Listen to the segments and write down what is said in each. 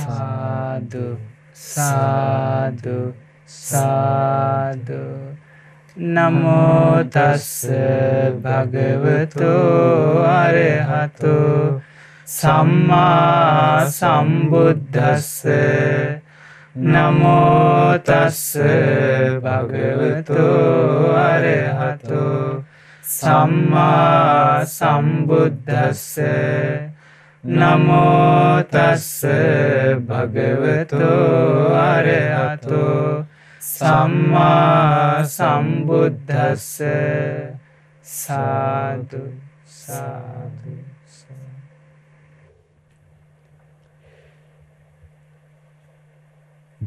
සාදු සාදු සාදු නමෝතස්ස භගවතු අරහතු සම්මා සම්බුද්ධස්ස නමෝතස්ස භගවතු අරහතු සම්මා සම්බුද්ධස්ස නමෝතස්ස භගවතෝ අරහතෝ සම්මා සම්බුද්දස්ස සාදු සාදු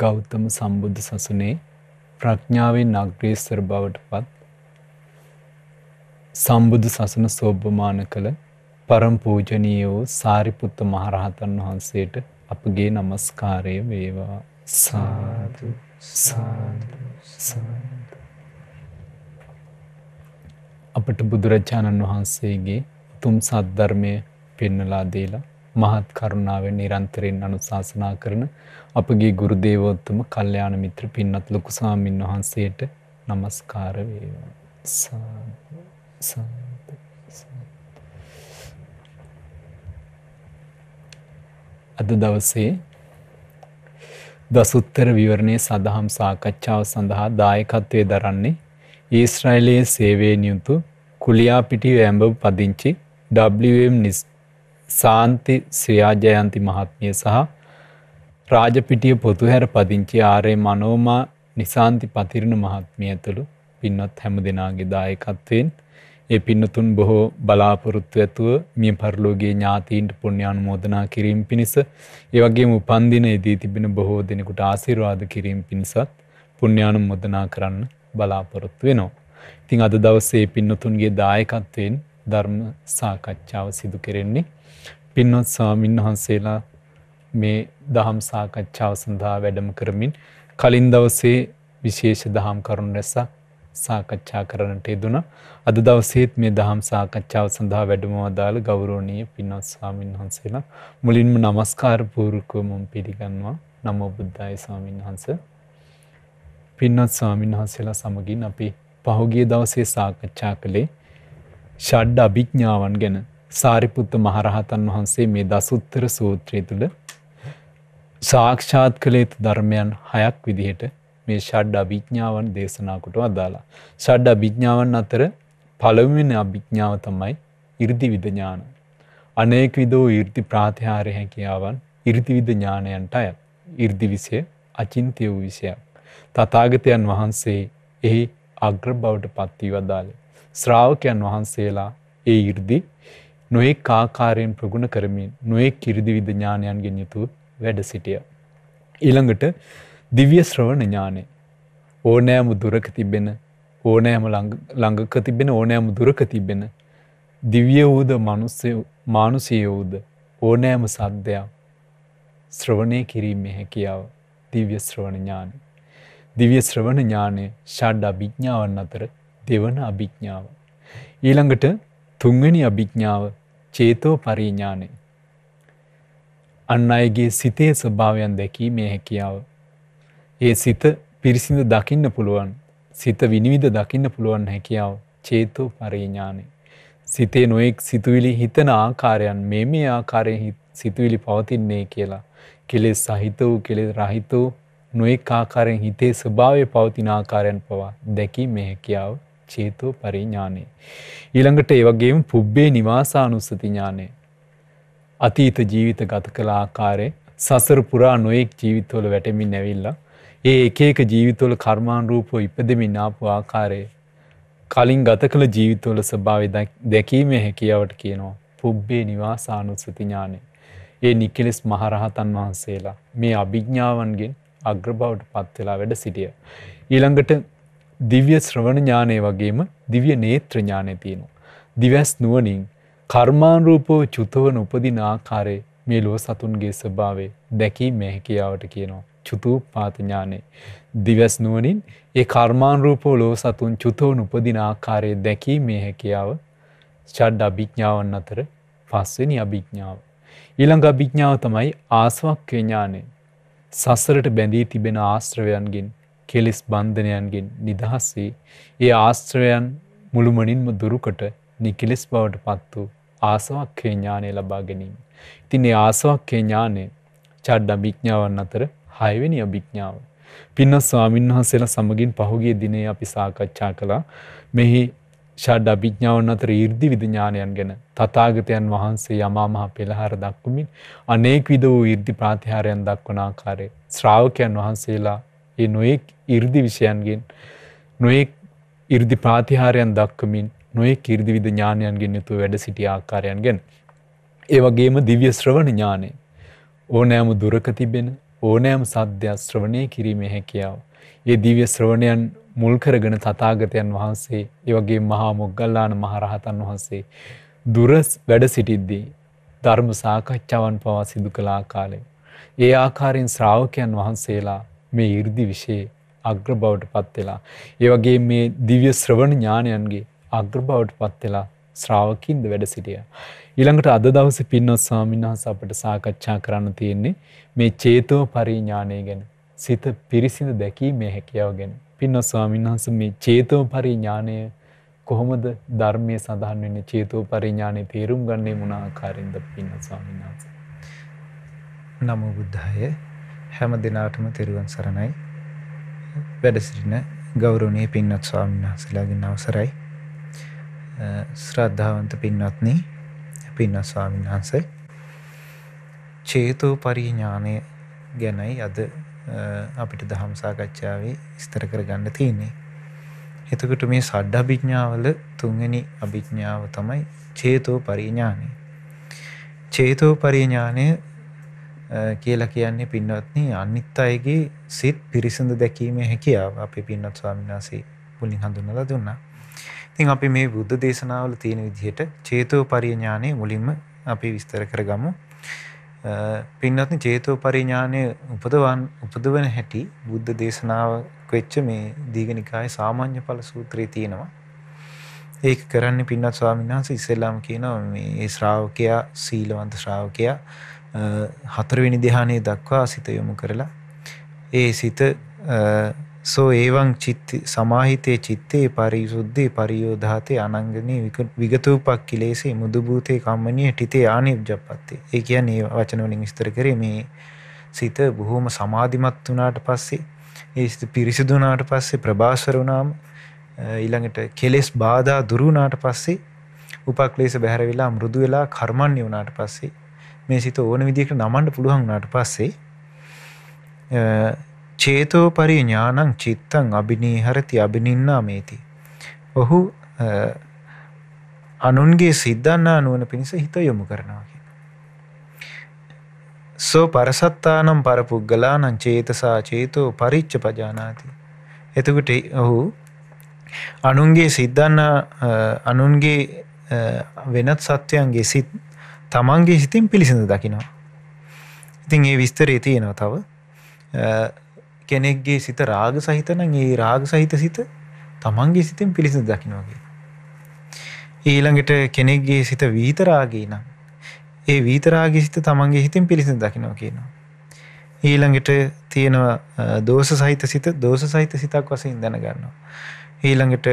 ගෞතම සම්බුද්ධ සසුනේ ප්‍රඥාවෙන් අග්‍රේස්තර බවට පත් සම්බුදු සසන සෝභමාන කළ පරම්පූජනීය වූ සාරිපුත්ත මහරහතන් වහන්සේට අපගේ নমස්කාරය වේවා සාදු සාදු සාදු අපට බුදුරජාණන් වහන්සේගේ උතුම් සද්ධර්මය පෙන්වලා දීලා මහත් කරුණාවෙන් නිරන්තරයෙන් අනුශාසනා කරන අපගේ ගුරු දේවෝත්තම කල්යාණ මිත්‍ර පින්වත් ලොකු සාමින් වහන්සේට নমස්කාර වේවා සාදු සාදු අද දවසේ දසුත්තර විවරණය සඳහම් සාකච්ඡාව සඳහා දායකත්වය දරන්නේ ඊස්රයිලයේ සේවේනියුතු කුලියාපිටි ඇඹ පදිංචි WM නිස් සාන්ති ශ්‍රයාජයන්ති මහත්මිය සහ රාජපිටිය පොතුහැර පදිංචි ආරේ මනෝමා නිසාන්ති පතිරුණු මහත්මිය ඇතුළු පින්වත් හැම දෙනාගේ දායකත්වයෙන් ඒ පින්නතුන් බොහෝ බලාපොරොත්තු ඇතුව මිය පරලෝගේ ඥාතීන්ට පුණ්‍යානුමෝදනා කිරීම පිණිස ඒ වගේම උපන්දිනයේදී තිබෙන බොහෝ දෙනෙකුට ආශිර්වාද කිරීම පිණිසත් පුණ්‍යානුමෝදනා කරන්න බලාපොරොත්තු වෙනවා. ඉතින් අද දවසේ පින්නතුන්ගේ දායකත්වයෙන් ධර්ම සාකච්ඡාව සිදු කෙරෙන්නේ පින්වත් ස්වාමින් වහන්සේලා මේ දහම් සාකච්ඡාව සඳහා වැඩම කරමින් කලින් දවසේ විශේෂ දහම් කරුණු රැසක් සාකච්ඡා කරනට යෙදුණ අද දවසේත් මේ දහම් සාකච්ඡාව සඳහා වැඩමවදාළ ගෞරෝණීය පින්වත් ස්වාමීන් වහන්සේලා මුලින්ම নমස්කාර පූර්වකව මම පිළිගන්නවා නමෝ බුද්ධාය ස්වාමීන් වහන්ස පින්වත් ස්වාමීන් වහන්සේලා සමගින් අපි පහුගිය දවසේ සාකච්ඡා කළේ ෂඩ් අභිඥාවන් ගැන සාරිපුත්ත මහරහතන් වහන්සේ මේ දසුත්තර සූත්‍රය තුළ සාක්ෂාත් කළේතු ධර්මයන් හයක් විදිහට මේ ෂඩ්ඩ අභිඥාවන් දේශනාකොට අදාලා. ෂඩ්ඩ අභිඥාවන් අතර පළවෙන අභිඥාව තමයි ඉරිදි විදඥාන. අනේක විදෝ ඉර්ති ප්‍රාතිහාරය හැකියාවන් ඉරිතිවිද ඥානයන්ට අය ඉර්දි විසය අචින්තය වූ විෂයක්. තතාගතයන් වහන්සේ එහි අග්‍ර බවට පත්වී වදාළ. ශ්‍රාවකයන් වහන්සේලා ඒ ඉර්දි නොෙක් ආකාරයෙන් ප්‍රගුණ කරමින් නොෙක් ඉරිදිවිද ඥානයන්ගෙන් යුතු වැඩ සිටිය. ඊළඟට දිව්‍ය ශ්‍රවණ ඥානය. ඕනෑම දුරක තිබෙන ඕනෑම ළඟක තිබෙන ඕනෑම දුරක තිබෙන දිව්‍ය වූද මානුසයවූද ඕනෑම සද්ධයක් ශ්‍රවණය කිරීමේ හැකියාව දිව්‍ය ශ්‍රවණ ඥානය. දිව්‍ය ශ්‍රවණ ඥානය ෂඩ් අභිඥාවන් අතර දෙවන අභිඥාව. ඊළඟට තුන්වැනි අභිඥාව චේතෝ පරිඥානය. අන්න අයගේ සිතේ ස්වභාවයන් දැකීමේ හැකියාව ඒ සිත පිරිසිඳ දකින්න පුළුවන් සිත විනිවිධ දකින්න පුළුවන් හැකියාව චේතෝ පරිඥානය. සිතේ නොයෙක් සිතුවිලි හිතන ආකාරයන් මේ මේ ආකාරය සිතුවිලි පවතින්නේ කියලා. කෙලෙස් සහිත වූ කෙලෙ රහිත වූ නොයෙක් ආකාරයෙන් හිතේ ස්භාවය පවතින ආකාරයන් පවා දැකි මේ හැකියාව චේතෝ පරිඥානය. ඊළඟට ඒ වගේම පුබ්බේ නිවාසානුස්සතිඥානය. අතීත ජීවිත ගත කළ ආකාරය සසර පුරා නොයෙක් ජීවිතවල වැටමින් නැවිල්ලා ඒ එකක ජීවිතවල කර්මාණරූපෝ ඉපදමින් ආපු ආකාරය කලින් ගත කළ ජීවිතවල ස්භාව දැකීමේ හැකියාවට කියනවා පුබ්බේ නිවාසානුස්සතිඥානය. ඒ නිකෙලෙස් මහරහතන් වහන්සේලා මේ අභිග්ඥාවන්ගෙන් අග්‍රභවට පත්වෙලා වැඩ සිටිය. ඊළඟට දිව්‍ය ශ්‍රවණ ඥානය වගේම දිවිය නේත්‍රඥානය තියෙනවා. දිවැස් නුවනින් කර්මාණරූපෝ චුතවන උපදින ආකාරය මේ ලුව සතුන්ගේ ස්භාවේ දැකීම හැකියාවට කියනවා. චුතුපාතඥානය. දිවැස් නුවනින් ඒ කර්මාන්රූපෝ ලෝ සතුන් චුතෝන් උපදිනාකාරය දැකී මේ හැකියාව ෂඩ් අභිඥාවන් අතර පස්වෙනි අභිඥාව. ඊළඟ අභිඥාව තමයි ආස්වක්්‍යඥානය. සස්සරට බැඳී තිබෙන ආශ්‍රවයන්ගෙන් කෙලෙස් බන්ධනයන්ගෙන් නිදහස්සේ ඒ ආශ්ත්‍රවයන් මුළුමනින්ම දුරුකට නිකෙලෙස් බවට පත් වූ ආසවක්කේ ඥානය ලබා ගැනීම. ඉතින් ඒ ආසවක්කේ ඥානය චඩ්ඩ භිඥාවන් අතර හයවෙනි අභිඥ්ඥාව. පින්නස් ස්වාමීන් වහන්සේලා සමගින් පහුගේ දිනේ අපි සාකච්ඡා කළා මෙහි ෂඩ් අභිඥාවන් අතර ඊර්දි විදිඥානයන් ගැන තතාගතයන් වහන්සේ යමාමහා පෙළහර දක්වමින් අනේක් විද වූ ඉර්දි ප්‍රාතිහාරයන් දක්වනාකාරය ශ්‍රාවකයන් වහන්සේලා ඒ නොයෙක් ඉර්දි විෂයන්ගෙන් නොයෙක් ඉර්දි ප්‍රාතිහාරයන් දක්කමින් නොයෙක් ඉර්දිවිද ඥානයන්ගෙන් යුතු වැඩ සිටි ආකාරයන් ගැන. ඒවගේම දිව්‍ය ශ්‍රවණ ඥානය ඕනෑම දුරක තිබෙන ඕනෑම සද්‍යයක් ශ්‍රවණය කිරීමේ හැකියාව. ඒ දිව්‍ය ශ්‍රවණයන් මුල් කරගෙන තථාගතයන් වහන්සේ, ඒ වගේ මහා මොග්ගල්ලාන මහරහතන් වහන්සේ දුරස් වැඩ සිටිද්දී ධර්ම සාකච්ඡාවන් පවා සිදු කළ ආකාරය. ඒ ආකාරයෙන් ශ්‍රාවකයන් වහන්සේලා මේ 이르දි વિશે අග්‍රබවට පත් වෙලා ඒ වගේ මේ දිව්‍ය ශ්‍රවණ ඥානයන්ගේ අග්‍රබවට පත් වෙලා ශ්‍රාවකින්ද වැඩ සිටියා. ඊළඟට අද දවස පින්නොත් ස්වාමින්වහන්ස අපට සාකච්ඡා කරන්න තියෙන්නේ මේ චේතෝ පරිඥානය ගැන. සිත පිරිසිඳ දැකීමේ හැකියාව ගැන. පින්නොත් ස්වාමින්වහන්ස මේ චේතෝ පරිඥානය කොහොමද ධර්මයේ සඳහන් වෙන්නේ චේතෝ පරිඥානේ තේරුම් ගන්නේ මොන ආකාරයෙන්ද පින්නොත් ස්වාමින්වහන්ස? නමෝ බුද්ධාය. හැම දිනාටම තෙරුවන් සරණයි. වැඩ සිටින ගෞරවනීය පින්වත් ස්වාමීන් වහන්සේලාගෙන් අවසරයි. ශ්‍රද්ධාවන්ත පින්වත්නි පින්න ස්වාමීන් වහන්සේ චේතෝ පරිඥානය ගැනයි අද අපිට දහම් සාකච්ඡාවේ විස්තර කරගන්න තියෙන්නේ. එතකොට මේ සඩ අභිඥාවල තුන්වෙනි අභිඥාව තමයි චේතෝ පරිඥානය. චේතෝ පරිඥානය කියලා කියන්නේ පින්වත්නි අනිත් අයගේ සිත් පිරිසිදු දැකීමේ හැකියාව අපේ පින්වත් ස්වාමීන් වහන්සේ මුලින් හඳුන්වලා දුන්නා. ඉතින් අපි මේ බුද්ධ දේශනාවල තියෙන විදිහට චේතෝපරිඥානය මුලින්ම අපි විස්තර කරගමු. පින්වත්නි චේතෝපරිඥානය උපදවන් උපදවන හැටි බුද්ධ දේශනාවක් වෙච්ච මේ දීඝනිකායේ සාමාන්‍ය ඵල සූත්‍රයේ තියෙනවා. ඒක කරන්නේ පින්වත් ස්වාමීන් වහන්සේ ඉස්සෙල්ලාම කියනවා මේ ශ්‍රාවකයා සීලවන්ත ශ්‍රාවකයා හතරවෙනි ධ්‍යානයේ දක්වා සිත යොමු කරලා ඒ සිත සෝ ඒවං චිත්ති සමාහිතේ චිත්තේ පරිසුද්ධේ පරියෝධාතේ අනංගනේ විගතූපක් කිලේසේ මුදු භූතේ කම්මනිය ටිතේ ආනිබ්ජප්පත්තේ. ඒ කියන්නේ වචන වලින් විස්තර කරේ මේ සිත බොහොම සමාධිමත් වුණාට පස්සේ ඒ සිත පිරිසිදු වුණාට පස්සේ ප්‍රබාස්වර වුණාම ඊළඟට කෙලෙස් බාධා දුරු වුණාට පස්සේ උපක්ලේශ බැහැර වෙලා මෘදු වෙලා කර්මන්නේ වුණාට පස්සේ මේ සිත ඕන විදිහකට නමන්න පුළුවන් වුණාට පස්සේ චේතෝ පරිඥානං චිත්තං අබිනීහරති අබිනින්නාමේති. ඔහු අනුන්ගේ සිද්ධන්නා නුවන පිණිස හිත යොමු කරනවා කියන. සෝ පරසත්තානම් පරපුද්ගලානං චේතසා චේතෝ පරිච්ච පජානාති. එතකොට ඔහු අනුන්ගේ සිද්ධන්න අනුන්ගේ වෙනත් සත්වයන්ගේ සිත් තමන්ගේ සිතින් පිළිසිඳ දකිනවා. ඉතින් ඒ විස්තරේ තියෙනවා තව කෙනෙක්ගේ සිත රාග සහිතනම් ඒ රාග සහිත සිත තමන්ගේ සිතෙන් පිළිසිඳ දකින්නවාගේ. ඊළඟට කෙනෙක්ගේ සිත වීතරාගී නම් ඒ වීතරාගී සිත තමන්ගේ හිතින් පිළිසිඳ දකින්නවා කියනවා. ඊළඟට තියෙනවා දෝෂ සහිත සිත දෝෂ සහිත සිතක් වශයෙන් දැනගන්නවා. ඊළඟට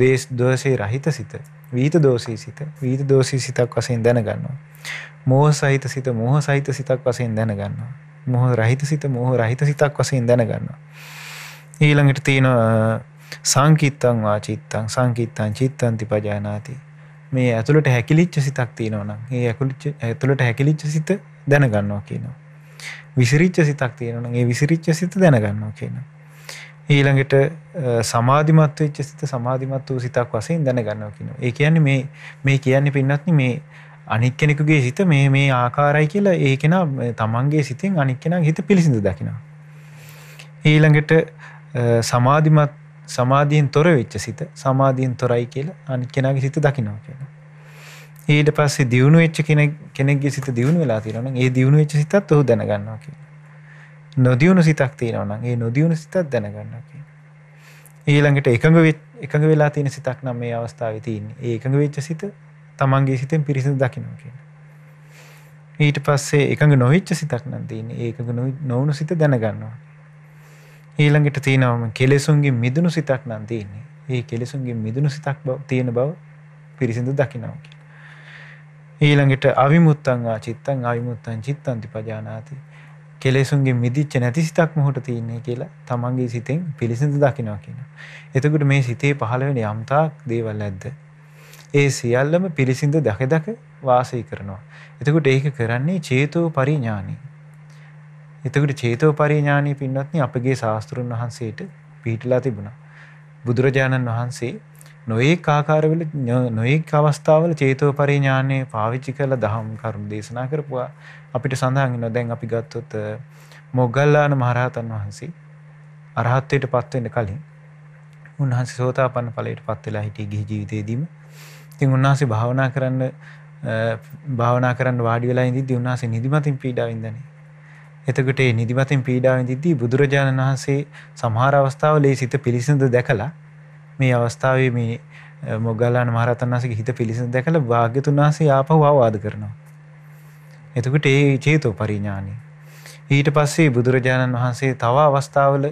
ද්වේෂ දෝෂේ රහිත සිත වීත දෝෂී සිත වීත දෝෂී සිතක් වශයෙන් දැනගන්නවා. මෝහ සහිත සිත මෝහ සහිත සිතක් වශයෙන් දැනගන්නවා. මොහ රහිත සිත මොහ රහිත සිතක් වසයෙන් දැනගන්න. ඊළඟට තියෙනවා සංකිත්තං වාචිත්තං සංකිත්තං චිත්තන්ති පජානාති මේ ඇතුළට හැකිලිච්ච සිතක් තියෙනවනම් ඒ ඇකුලිච්ච ඇතුළට හැකිලිච්ච සිත දැනගන්නවා කියනවා. විසිරිච්ච සිතක් තියෙනවනම් ඒ විසිරිච්ච සිත දැනගන්නවා කියනවා. ඊළඟට සමාධිමත් වෙච්ච සිත සමාධිමත් වූ සිතක් වශයෙන් දැනගන්නවා කියනවා. ඒ කියන්නේ මේ මේ කියන්නේ පින්නත්නි මේ අනික් කෙනෙකුගේ සිත මේ මේ ආකාරයි කියලා ඒ කෙන තමන්ගේ සිතින් අනික් කෙන හිත පිළිසිඳ දකින. ඊළඟට සමාධිමත් සමාධීන් තොර වෙච්ච සිත සමාධීන් තොරයි කියලා අනික් කෙනගේ සිත දකිනවා කියලා. ඊට පස්සේ දියුණු වෙච්ච කෙනෙක්ගේ සිත දියුණු වෙලා තියෙනවා නම් ඒ දියුණු වෙච්ච සිතත් ඔහු දැනගන්නවා කියලා. නොදියුණු සිතක් තියෙනවා නම් ඒ නොදියුණු සිතත් දැනගන්නවා කියලා. ඊළඟට එකඟ එකඟ වෙලා තියෙන සිතක් නම් මේ අවස්ථාවේ තියෙන්නේ. ඒ එකඟ වෙච්ච සිත තමන්ගේ සිතෙන් පිරිසිදු දකිනවා කියන. ඊට පස්සේ එකඟ නොවිච්ච සිතක් නම් තියෙන්නේ ඒකඟ නොවුණු සිත දැනගන්නවා. ඊළඟට තියෙනවම කෙලෙසුන්ගේ මිදුණු සිතක් නම් තියෙන්නේ. ඒ කෙලෙසුන්ගේ මිදුණු සිතක් බව තියෙන බව පිරිසිදු දකිනවා කියන. ඊළඟට අවිමුත්තං ආචිත්තං අවිමුත්තං චිත්තංති පජානාති. කෙලෙසුන්ගේ මිදිච්ච නැති සිතක් මොහොත තියෙන්නේ කියලා තමන්ගේ සිතෙන් පිරිසිදු දකිනවා කියන. එතකොට මේ සිතේ පහළ වෙන යම්තාක් දේවල් ඇද්ද ඒ සියල්ලම පිළිසිඳ දකදක වාසය කරනවා. එතකොට ඒක කරන්නේ චේතෝ පරිඥානි. එතකොට චේතෝ පරිඥානි පින්වත්නි අපගේ ශාස්ත්‍රුන් වහන්සේට පිහිටලා තිබුණා. බුදුරජාණන් වහන්සේ නොඑක ආකාරවල නොඑක අවස්ථාවල චේතෝ පරිඥානේ පාවිච්චි කරලා දහම් කරුණු දේශනා කරපුවා. අපිට සඳහන් වෙනවා දැන් අපි ගත්තොත් මොග්ගල්ලාන මහරහතන් වහන්සේ අරහත්ත්වයට පත් වෙන්න කලින් උන්වහන්සේ සෝතාපන්න ඵලයට පත් වෙලා හිටිය ගිහි ජීවිතේදීම ඉතින් උන්වහන්සේ භාවනා කරන්න භාවනා කරන්න වාඩි වෙලා ඉඳිද්දී උන්වහන්සේ නිදිමතින් පීඩාවෙන් දැනේ. එතකොට ඒ නිදිමතින් පීඩාවෙන් ඉඳිද්දී බුදුරජාණන් වහන්සේ සමහර අවස්ථාවල ඒ සිත පිළිසිඳ දැකලා මේ අවස්ථාවේ මේ මොග්ගල්ලාන මහරහතන් වහන්සේගේ හිත පිළිසිඳ දැකලා වාග්යතුන් වහන්සේ ආපහු ආවාද කරනවා. එතකොට ඒ චේතෝ පරිඥානයි. ඊට පස්සේ බුදුරජාණන් වහන්සේ තව අවස්ථාවල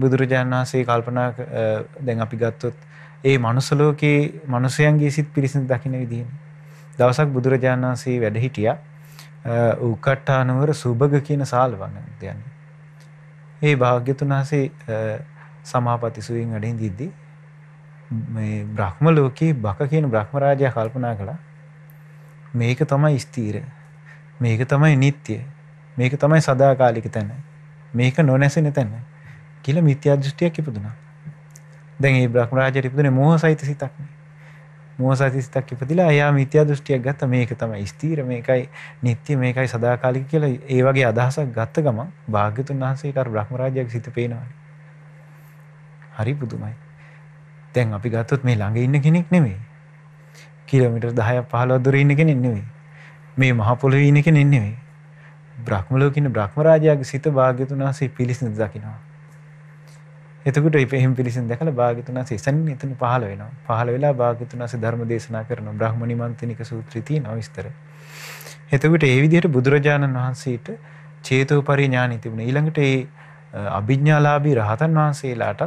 බුදුරජාණන් වහන්සේ කල්පනා දැන් අපි ගත්තොත් ඒ මනුසලෝකයේ මනුසයන්ගේ සිත් පිරිසිඳ දකින විදිහෙන. දවසක් බුදුරජාණන් වහන්සේ වැඩ හිටියා උකට්ටානවර සුභග කියන සාල්වන යන්නේ. ඒ භාග්‍යතුන් වහන්සේ සමාපති සුවින් වැඩින් දිද්දි මේ බ්‍රහ්ම ලෝකේ බක කියන බ්‍රහ්ම රාජයා කල්පනා කළා මේක තමයි ස්ථීර මේක තමයි නিত্য මේක තමයි සදාකාලික තැන මේක නොනැසෙන තැන කියලා මිත්‍යා දෘෂ්ටියක් ඉපදුනා දැන් ඒ බ්‍රහ්ම රාජයට ඉපදුනේ මෝහ සහිත සිතක් මෝහ සහිත සිතක් ඉපදිලා එයා මිත්‍යා දෘෂ්ටියක් ගත්ත මේක තමයි ස්ථීර මේකයි නිට්ටය මේකයි සදාකාලික කියලා ඒ වගේ අදහසක් ගත්ත ගමන් භාග්‍යතුන් වහන්සේට අර බ්‍රහ්ම රාජයාගේ සිත පේනවනේ හරි පුදුමයි දැන් අපි ගත්තොත් මේ ළඟ ඉන්න කෙනෙක් නෙමෙයි කිලෝමීටර් 10ක් 15ක් දුර ඉන්න කෙනෙක් නෙමෙයි. මේ මහ පොළොවේ ඉන්න කෙනෙක් නෙමෙයි. බ්‍රහ්ම ලෝකේ ඉන්න බ්‍රහ්ම රාජයාගේ සිත භාග්‍යතුන් වහන්සේ පිළිසිඳ දකිනවා. එතකට එපහෙම පිරිසින් දැකළ භාගිතුනස සන් එතන පහල වෙන පහල වෙලා භාගිතුනස ධර්ම දේශනා කරන බ්‍රහ්මණිමන්තනික සූත්‍රතිී නවිස්තර. එතකට ඒ විදියට බුදුරජාණන් වහන්සේට චේතෝ පරිඥානී තිබුණ ඊළඟට ඒ අභිඥ්ඥාලාබී රහතන් වහන්සේලාටත්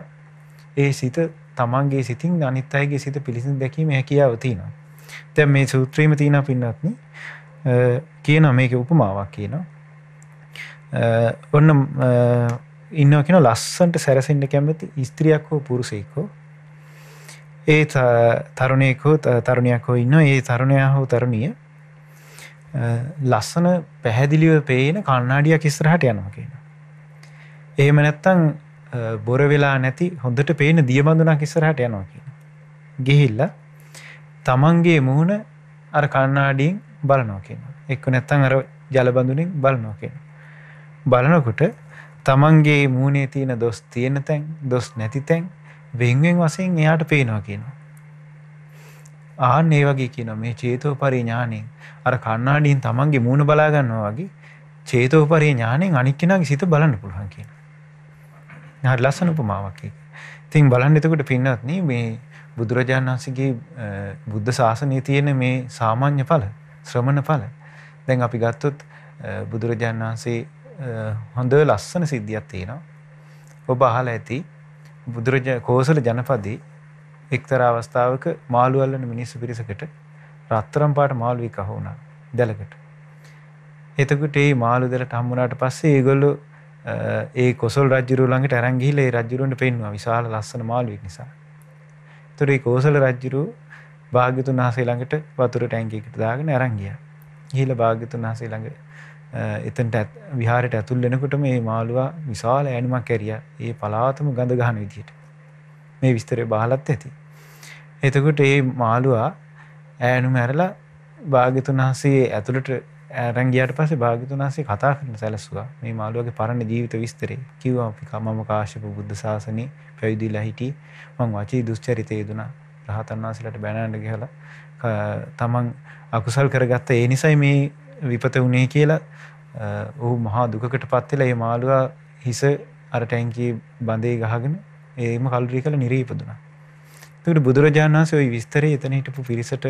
ඒ සිත තමන්ගේ සිතින් අනිත් අයගේ සිත පිළිසින් දැකීම හැකියාව තියෙනවා. තැ මේ සූත්‍රීම තියෙන පින්නත්න කියන මේක උපමාවක් කියනවා. ඔන්න ඉන්නවා කියන ලස්සන්ට සැරසෙන්න කැමති ස්ත්‍රියක් හෝ පුරුෂයෙක් හෝ ඒ තරුණයෙක් හෝ තරුණයක් හෝ ඉන්නවා ඒ තරුණයා හෝ තරුණිය ලස්සන පැහැදිලිව පේන කණ්ණාඩියක් ඉස්සරහට යනවා කියන. එහෙම නැත්තම් බොර වෙලා නැති හොඳට පේන දියබඳුනක් ඉස්සරහට යනවා කියන. ගිහිල්ල තමන්ගේ මුහුණ අර කණ්ණාඩියෙන් බලනවා කියන. එක්ක නැත්තම් අර ජලබඳුනින් බලනවා කියන. බලනකොට තමන්ගේ මූුණේ තියෙන දොස් තියෙන තැන් දොස් නැති තැන් වෙන්වෙන් වසයෙන් එයාට පේනවා කියනවා. ආන්න ඒ වගේ කියන මේ චේතෝ පරිඥානෙන් අර කන්නාඩින් තමන්ගේ මූුණ බලාගන්නවා වගේ චේතෝ පරිඥානෙන් අනික්කෙනගේ සිත බලන්න පුළුවන් කියන. හරි ලස්සන උපමාවක් ඒක. ඉතින් බලන්න එතකොට පින්නත් මේ බුදුරජාණන් වහන්සේගේ බුද්ධ ශාසනයේ තියෙන මේ සාමාන්‍ය ඵල ශ්‍රමණ ඵල දැන් අපි ගත්තොත් බුදුරජාණන් වහන්සේ හොඳ ලස්සන සිද්ධියක් තියෙනවා. ඔබ අහලා ඇති බුදුරජ කෝසල ජනපදයේ එක්තරා අවස්ථාවක මාළු අල්ලන මිනිස්සු පිරිසකට රත්තරන් පාට මාළු වික හුණා දැලකට. එතකොට මේ මාළු දැලට හම් වුණාට පස්සේ ඒගොල්ලෝ ඒ කොසල් රජුරු ළඟට අරන් ගිහිල්ලා ඒ රජුරුන්ට පෙන්නුවා විශාල ලස්සන මාළුවෙක් නිසා. එතකොට මේ කෝසල රජුරු භාග්‍යතුන් වහන්සේ ළඟට වතුර ටැංකියකට දාගෙන අරන් ගියා. ගිහිල්ලා භාග්‍යතුන් වහන්සේ ළඟ එතනට විහාරයට ඇතුල් වෙනකොට මේ මාළුවා විශාල ඈනුමක් ඇරියා. ඒ පලාතම ගඳ ගන්න විදියට. මේ විස්තරය බහලත් ඇති. එතකොට මේ මාළුවා ඈනුම ඇරලා භාග්‍යතුන් වහන්සේ ඇතුළට ඇරන් ගියාට පස්සේ භාග්‍යතුන් වහන්සේ කතා කරන සැලසුවා. මේ මාළුවාගේ පරණ ජීවිත විස්තරය. කිව්වා අපි කමම කාශ්‍යප බුද්ධ ශාසනේ පැවිදිලා හිටි. මං වචී දුස්චරිතය දුනා. රහතන් වහන්සේලාට බැනන්න ගිහලා තමන් අකුසල් කරගත්ත ඒ නිසයි මේ විපත වුණේ කියලා ඔහු මහා දුකකට පත් වෙලා ඒ මාළුවා හිස අර ටැංකියේ බඳේ ගහගෙන ඒම කල්රී කළ නිරීපදුනා. එතකොට බුදුරජාණන් වහන්සේ ওই විස්තරය එතන හිටපු පිරිසට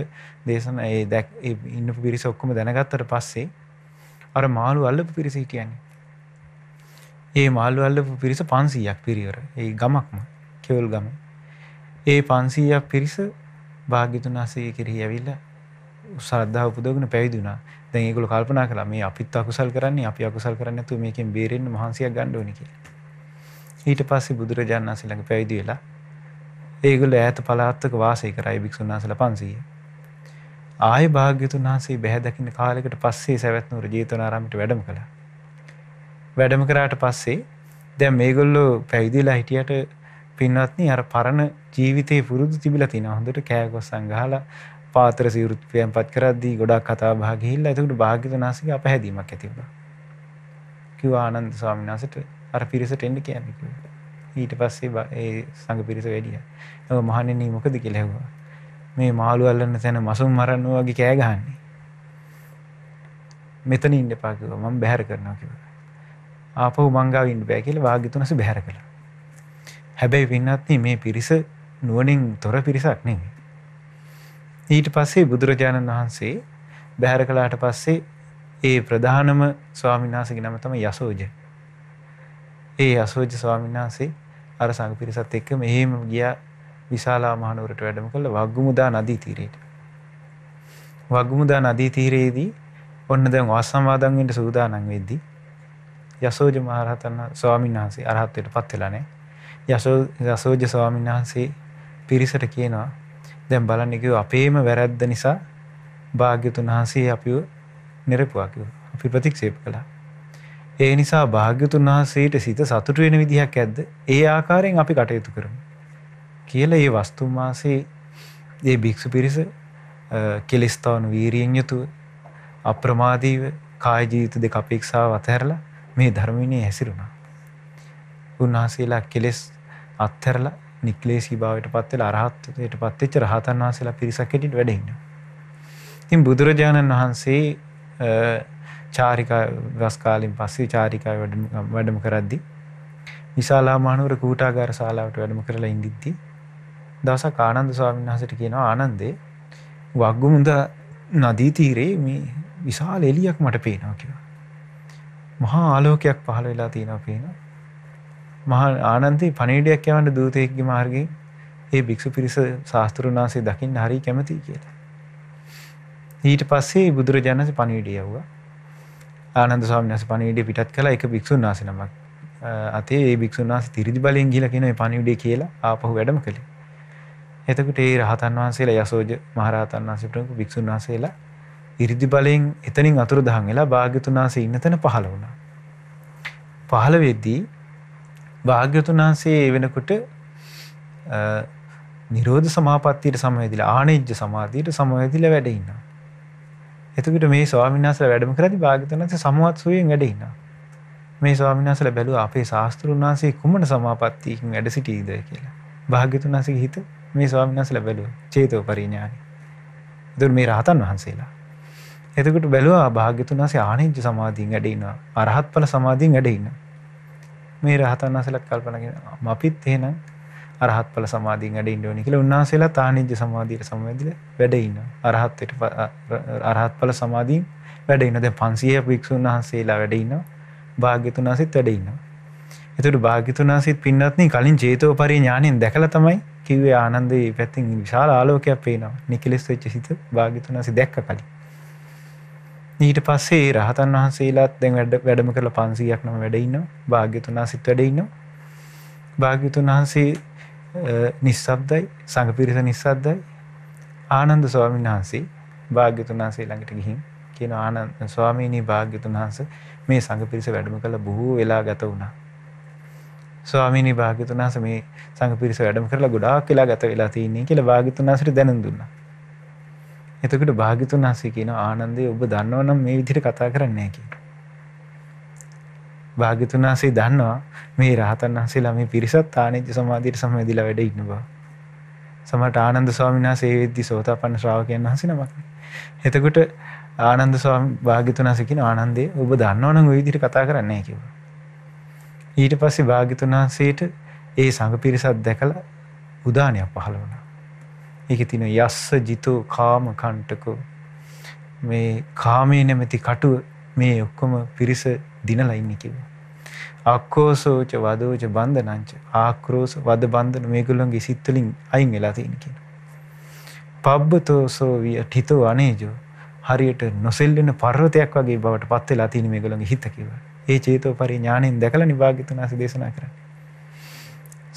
දේශන ඒ දැක් ඒ ඉන්නපු පිරිස ඔක්කොම දැනගත්තට පස්සේ අර මාළු අල්ලපු පිරිස හිටියන්නේ. ඒ මාළු අල්ලපු පිරිස 500ක් පිරිවර. ඒ ගමක්ම කෙවල් ගම. ඒ 500ක් පිරිස භාග්‍යතුන් වහන්සේ කෙරෙහි ඇවිල්ලා සද්ධාව පුදගෙන පැවිදි වුණා. දැන් ඒගොල්ලෝ කල්පනා කළා මේ අපිත් අකුසල් කරන්නේ අපි අකුසල් කරන්නේ නැතුව මේකෙන් බේරෙන්න මහන්සියක් ගන්න ඕනේ කියලා. ඊට පස්සේ බුදුරජාණන් වහන්සේ ළඟ පැවිදි වෙලා ඒගොල්ලෝ ඈත පළාත්වක වාසය කරයි භික්ෂුන් වහන්සේලා 500. ආයේ භාග්‍යතුන් වහන්සේ බැහැ දකින්න කාලයකට පස්සේ සවැත් නුවර ජේතවනාරාමයට වැඩම කළා. වැඩම කරාට පස්සේ දැන් මේගොල්ලෝ පැවිදිලා හිටියට පින්වත්නි අර පරණ ජීවිතේ පුරුදු තිබිලා තිනවා හොඳට කෑගොස්සන් ගහලා පාතර සිවෘත්පයන් පත් කරද්දී ගොඩක් කතා භාගහිල්ල ඇතකට භාග්‍යත නාසික අප හැදීමක් ඇතිවුණ කිව ආනන්ද ස්වාමිනාසට අර පිරිසට එන්න කියන්නක ඊට පස්සේ ඒ සඟ පිරිස වැඩිය ඇ මහනෙන්නේ මොකද කෙලෙව්වා මේ මාළු අල්ලන්න තැන මසුම් මරන්න වගේ කෑගහන්නේ මෙතන ඉන්න පාකිව මම බැහැර කරනවා කිව. ආපහු මංගාව ඉන්න බෑ කියලා වාග්යතුනස බැහැර කළා. හැබැයි වෙන්නත් මේ පිරිස නුවණින් තොර පිරිසක් නෙමෙයි. ඊට පස්සේ බුදුරජාණන් වහන්සේ බැහැර කළාට පස්සේ ඒ ප්‍රධානම ස්වාමින්නාසගේ නම තමයි යසෝජ. ඒ යසෝජ ස්වාමින්නාසේ අර සංඝ පිරිසත් එක්ක මෙහෙම ගියා විශාලා මහනුවරට වැඩම කළා වග්ගමුදා නදී තීරයට. වග්ගමුදා නදී තීරයේදී ඔන්න දැන් වාසමාදන් වෙන්න සූදානම් වෙද්දී යසෝජ මහරහතන් ස්වාමින්වහන්සේ අරහත් වෙටපත් වෙලා නැහැ. යසෝජ ස්වාමින්වහන්සේ පිරිසට කියනවා දැන් බලන්න කිව්ව අපේම වැරද්ද නිසා භාග්‍යතුන් වහන්සේ අපිව නිරපුවා කිව්වා. අපි ප්‍රතික්ෂේප කළා. ඒ නිසා භාග්‍යතුන් වහන්සේට සිත සතුටු වෙන විදිහක් ඇද්ද? ඒ ආකාරයෙන් අපි කටයුතු කරමු. කියලා මේ වස්තුන් මාසේ මේ භික්ෂු පිරිස කෙලස්තාවන වීරියෙන් යුතුව අප්‍රමාදීව කාය ජීවිත දෙක අපේක්ෂාව අතහැරලා මේ ධර්ම විනය හැසිරුණා. උන්වහන්සේලා කෙලස් අත්හැරලා නික්ලේශී භාවයට පත් වෙලා අරහත්ත්වයට පත් වෙච්ච රහතන් වහන්සේලා පිරිසක් හිටියට වැඩ ඉන්නවා. ඉතින් බුදුරජාණන් වහන්සේ චාරිකා ගස් කාලින් පස්සේ චාරිකා වැඩම වැඩම කරද්දී විශාලා මහනුවර කූටාගාර ශාලාවට වැඩම කරලා ඉඳිද්දී දවසක් ආනන්ද ස්වාමීන් වහන්සේට කියනවා ආනන්දේ වග්ගමුද නදී තීරේ මේ විශාල එළියක් මට පේනවා කියලා. මහා ආලෝකයක් පහළ වෙලා තියෙනවා පේනවා. මහා ආනන්දේ පණීඩයක් යවන්න දූතයෙක්ගේ මාර්ගයෙන් ඒ භික්ෂු පිරිස ශාස්ත්‍රුන් වහන්සේ දකින්න හරි කැමතියි කියලා. ඊට පස්සේ බුදුරජාණන් වහන්සේ පණීඩිය යවුවා. ආනන්ද ස්වාමීන් වහන්සේ පණීඩිය පිටත් කළා ඒක භික්ෂුන් වහන්සේ නමක්. අතේ ඒ භික්ෂුන් වහන්සේ තිරිදි බලෙන් ගිහිලා කියන ඒ පණීඩිය කියලා ආපහු වැඩම කළේ. එතකොට ඒ රහතන් වහන්සේලා යසෝජ මහරහතන් වහන්සේ ප්‍රමුඛ භික්ෂුන් වහන්සේලා ඉරිදි බලෙන් එතනින් අතුරුදහන් වෙලා භාග්‍යතුන් වහන්සේ ඉන්න තැන පහළ වුණා. පහළ වෙද්දී භාග්‍යතුන් වහන්සේ වෙනකොට නිරෝධ සමාපත්තියට සමවැදිලා ආනෙජ්ජ සමාධියට සමවැදිලා වැඩ ඉන්නවා. එතකොට මේ ස්වාමීන් වහන්සේලා වැඩම කරද්දී භාග්‍යතුන් වහන්සේ සමවත් සුවයෙන් වැඩ ඉන්නවා. මේ ස්වාමීන් වහන්සේලා බැලුවා අපේ ශාස්ත්‍රුන් වහන්සේ කුමන සමාපත්තියකින් වැඩ සිටීද කියලා. භාග්‍යතුන් වහන්සේගේ හිත මේ ස්වාමීන් වහන්සේලා බැලුවා චේතෝ පරිඥානි. එතකොට මේ රහතන් වහන්සේලා. එතකොට බැලුවා භාග්‍යතුන් වහන්සේ ආනෙජ්ජ සමාධියෙන් වැඩ ඉන්නවා. අරහත්ඵල සමාධියෙන් වැඩ ඉන්නවා. මේ රහතන් වහන්සේලා කල්පනා කරනවා අපිත් එහෙනම් අරහත් ඵල සමාධියෙන් වැඩ ඉන්න ඕනේ කියලා උන්වහන්සේලා තානිජ්ජ සමාධියට සමවැදිලා වැඩ ඉනවා අරහත් ඊට අරහත් ඵල සමාධියෙන් වැඩ ඉනවා දැන් 500 භික්ෂුන් වහන්සේලා වැඩ ඉනවා භාග්‍යතුන් වහන්සේත් වැඩ ඉනවා එතකොට භාග්‍යතුන් වහන්සේත් පින්වත්නි කලින් ජේතවපරි ඥාණයෙන් දැකලා තමයි කිව්වේ ආනන්දේ පැත්තෙන් විශාල ආලෝකයක් පේනවා නිකලස් වෙච්ච සිත භාග්‍යතුන් වහන්සේ දැක්ක කලින් ඊට පස්සේ රහතන් වහන්සේලාත් දැන් වැඩ වැඩම කරලා 500ක් නම වැඩ ඉන්නවා භාග්‍යතුන් වහන්සේත් වැඩ ඉන්නවා භාග්‍යතුන් වහන්සේ නිස්සබ්දයි සංඝ පිරිස නිස්සබ්දයි ආනන්ද ස්වාමීන් වහන්සේ භාග්‍යතුන් වහන්සේ ළඟට ගිහින් කියන ආනන්ද ස්වාමීනි භාග්‍යතුන් වහන්සේ මේ සංඝ පිරිස වැඩම කරලා බොහෝ වෙලා ගත වුණා ස්වාමීනි භාග්‍යතුන් වහන්සේ මේ සංඝ පිරිස වැඩම කරලා ගොඩාක් වෙලා ගත වෙලා තියෙනවා කියලා භාග්‍යතුන් වහන්සේට දැනුම් දුන්නා එතකොට භාග්‍යතුන් වහන්සේ කියනවා ආනන්දේ ඔබ දන්නවනම් මේ විදිහට කතා කරන්නේ නැහැ කියලා. භාග්‍යතුන් වහන්සේ දන්නවා මේ රහතන් වහන්සේලා මේ පිරිසත් ආනෙජ්ජ සමාධියට සම්බන්ධලා වැඩ ඉන්න බව. සමහරට ආනන්ද ස්වාමීන් වහන්සේ ඒ වෙද්දි සෝතාපන්න ශ්‍රාවකයන් වහන්සේ නමක්. එතකොට ආනන්ද ස්වාමී භාග්‍යතුන් වහන්සේ කියන ආනන්දේ ඔබ දන්නවනම් ওই විදිහට කතා කරන්නේ නැහැ කිව්වා. ඊට පස්සේ භාග්‍යතුන් වහන්සේට ඒ සංඝ පිරිසක් දැකලා උදානයක් පහළ වුණා. ඒකේ තියෙන යස්ස ජිතෝ කාම කණ්ඨකෝ මේ කාමයේ නැමැති කටුව මේ ඔක්කොම පිරිස දිනලා ඉන්නේ කිව්වා. අක්කෝසෝච වදෝච බන්ධනංච ආක්‍රෝස වද බන්ධන මේගොල්ලන්ගේ සිත් වලින් අයින් වෙලා තියෙන කියනවා. පබ්බතෝසෝ විය ඨිතෝ අනේජෝ හරියට නොසෙල්ලෙන පර්වතයක් වගේ බවට පත් වෙලා තියෙන මේගොල්ලන්ගේ හිත කිව්වා. ඒ චේතෝ පරිඥාණයෙන් දැකලා නිවාගිතුනාස දේශනා කරන්නේ.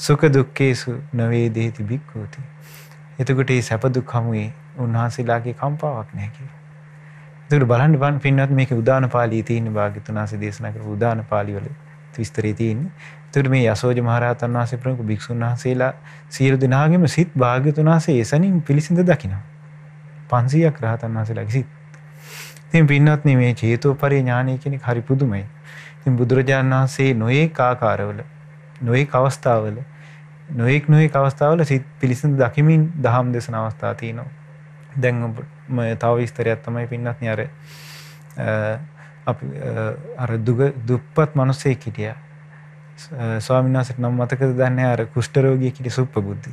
සුඛ දුක්ඛේසු නවේ දේති භික්ඛූති එතකොට මේ සැප දුක් හමුවේ උන්වහන්සේලාගේ කම්පාවක් නැහැ කියලා. එතකොට බලන්න බන් පින්නත් මේකේ උදාන පාළියේ තියෙන භාග්‍යතුනාසේ දේශනා කරපු උදාන පාළිය වල විස්තරය තියෙන්නේ. එතකොට මේ යසෝජ මහරහතන් වහන්සේ ප්‍රමුඛ භික්ෂුන් වහන්සේලා සියලු දෙනාගේම සිත් භාග්‍යතුනාසේ එසනින් පිළිසිඳ දකිනවා. 500ක් රහතන් වහන්සේලාගේ සිත්. ඉතින් පින්නත් මේ චේතෝපරි ඥානය කියන එක හරි පුදුමයි. ඉතින් බුදුරජාණන් වහන්සේ නොයේ ආකාරවල නොයේ අවස්ථාවල නොයෙක් නොයෙක් අවස්ථාවල සිත් පිළිසිඳ දකිමින් දහම් දෙසන අවස්ථා තියනවා. දැන් තව විස්තරයක් තමයි පින්නත් අර අපි අර දුප්පත් මනුස්සේ හිටිය ස්වාමිනාසට නම් මතකද දන්නේ අර කුෂ්ටරෝගිය කිටි සුප්ප බුද්ධි.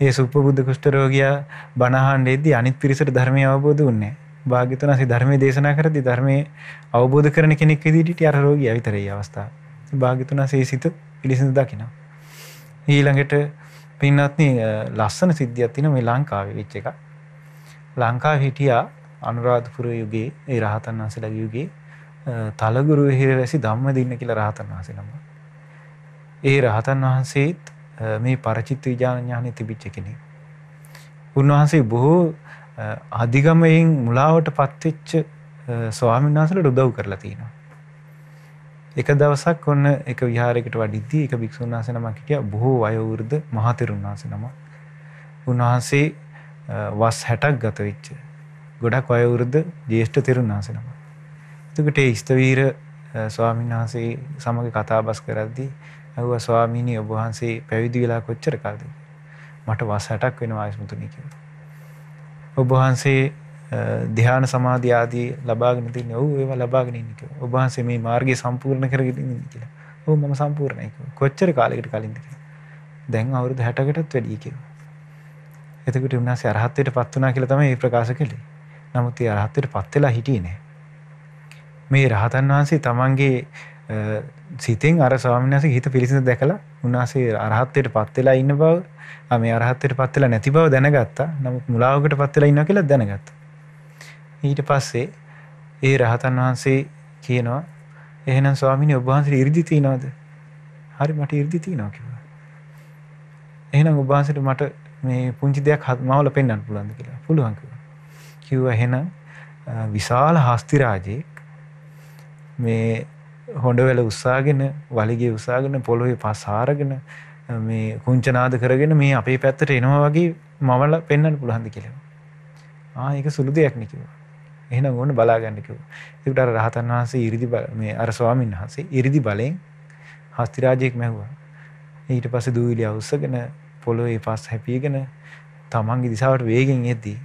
ඒ සුප්ප බුද්ධ කුෂ්ටරෝගයා බණහන් එද්දි අනිත් පිරිසට ධර්මය අවබෝධ වන්නේ. භාග්‍යතුන් හසේ ධර්මයේ දේශනා කරද්දී ධර්මයේ අවබෝධ කරන කෙනෙක් විදිහට අර රෝගියා විතරයි අවස්ථාව. භාග්‍යතුන් හසේ සිත පිළිසිඳ දකිනවා. ඊළඟට පින්නත්න ලස්සන සිද්ධියක් තින මේ ලංකාවේ වෙච්ච එක ලංකා හිටියා අනුරාධපුර යුගයේ ඒ රහතන් වහන්සේලාගේ යුගයේ තලගුරු හිරවැසි ධම්මදින්න කියලා රහතන් වහන්සේ නම. ඒ රහතන් වහන්සේත් මේ පරචිත්ත විඥාන ඥානෙ තිබිච්ච කෙනෙක්. උන්වහන්සේ බොහෝ අධිගමයෙන් මුලාවට පත්වෙච්ච ස්වාමීන් වහන්සේලට උදව් කරලා තියෙනවා. එක දවසක් ඔන්න එක විහාරයකට වඩිද්දී එක භික්ෂුන් වහන්සේ නමක් හිටියා බොහෝ වයෝවෘද්ධ මහතෙරුන් වහන්සේ නමක්. උන්වහන්සේ වස් 60ක් ගත වෙච්ච ගොඩක් වයෝවෘද්ධ ජ්‍යෙෂ්ඨ තෙරුන් වහන්සේ නමක්. එතකොට ඒ ස්තවීර ස්වාමීන් වහන්සේ සමග කතාබස් කරද්දී ඇහුවා ස්වාමීනි ඔබ වහන්සේ පැවිදි වෙලා කොච්චර කාලද? මට වස් 60ක් වෙනවා ආයුෂ්මතුනි කියලා. ඔබ වහන්සේ ධ්‍යාන සමාධි ආදී ලබාගෙන තින්නේ. ඔව් ඒවා ලබාගෙන ඉන්නේ කියලා. ඔබ වහන්සේ මේ මාර්ගය සම්පූර්ණ කරගෙන ඉන්නේ කියලා. ඔව් මම සම්පූර්ණයි කිව්වා. කොච්චර කාලයකට කලින්ද කියලා. දැන් අවුරුදු 60කටත් වැඩි කිව්වා. එතකොට උන්වහන්සේ අරහත්ත්වයට පත් වුණා කියලා තමයි මේ ප්‍රකාශ කළේ. නමුත් ඒ අරහත්ත්වයට පත් වෙලා හිටියේ නෑ. මේ රහතන් වහන්සේ තමන්ගේ සිතෙන් අර ස්වාමීන් වහන්සේ හිත පිළිසිඳ දැකලා උන්වහන්සේ අරහත්ත්වයට පත් වෙලා ඉන්න බව, මේ අරහත්ත්වයට පත් වෙලා නැති බව දැනගත්තා. නමුත් මුලාවකට පත් වෙලා ඉන්නවා කියලා දැනගත්තා. ඊට පස්සේ ඒ රහතන් වහන්සේ කියනවා එහෙනම් ස්වාමීනි ඔබ වහන්සේට 이르දි තියනවද? හරි මට 이르දි තියනවා කිව්වා. එහෙනම් ඔබ වහන්සේට මට මේ පුංචි දෙයක් මවල පෙන්වන්න පුළුවන්ද කියලා. පුළුවන් කිව්වා. කිව්වා එහෙනම් විශාල හස්ති රාජෙක් මේ හොඬවැල උස්සාගෙන වලිගේ උස්සාගෙන පොළොවේ පස් හාරගෙන මේ කුංචනාද කරගෙන මේ අපේ පැත්තට එනවා වගේ මවල පෙන්වන්න පුළුවන්ද කියලා. ආ ඒක සුළු දෙයක් නේ කිව්වා. එහෙනම් ඕන බලාගන්න කිව්වා. ඒකට අර රහතන් වහන්සේ 이르දි මේ අර ස්වාමීන් වහන්සේ 이르දි බලෙන් හස්තිරාජයෙක් මැහුවා. ඊට පස්සේ දූවිලි අවුස්සගෙන පොළොවේ පස් හැපියගෙන තමන්ගේ දිසාවට වේගෙන් එද්දී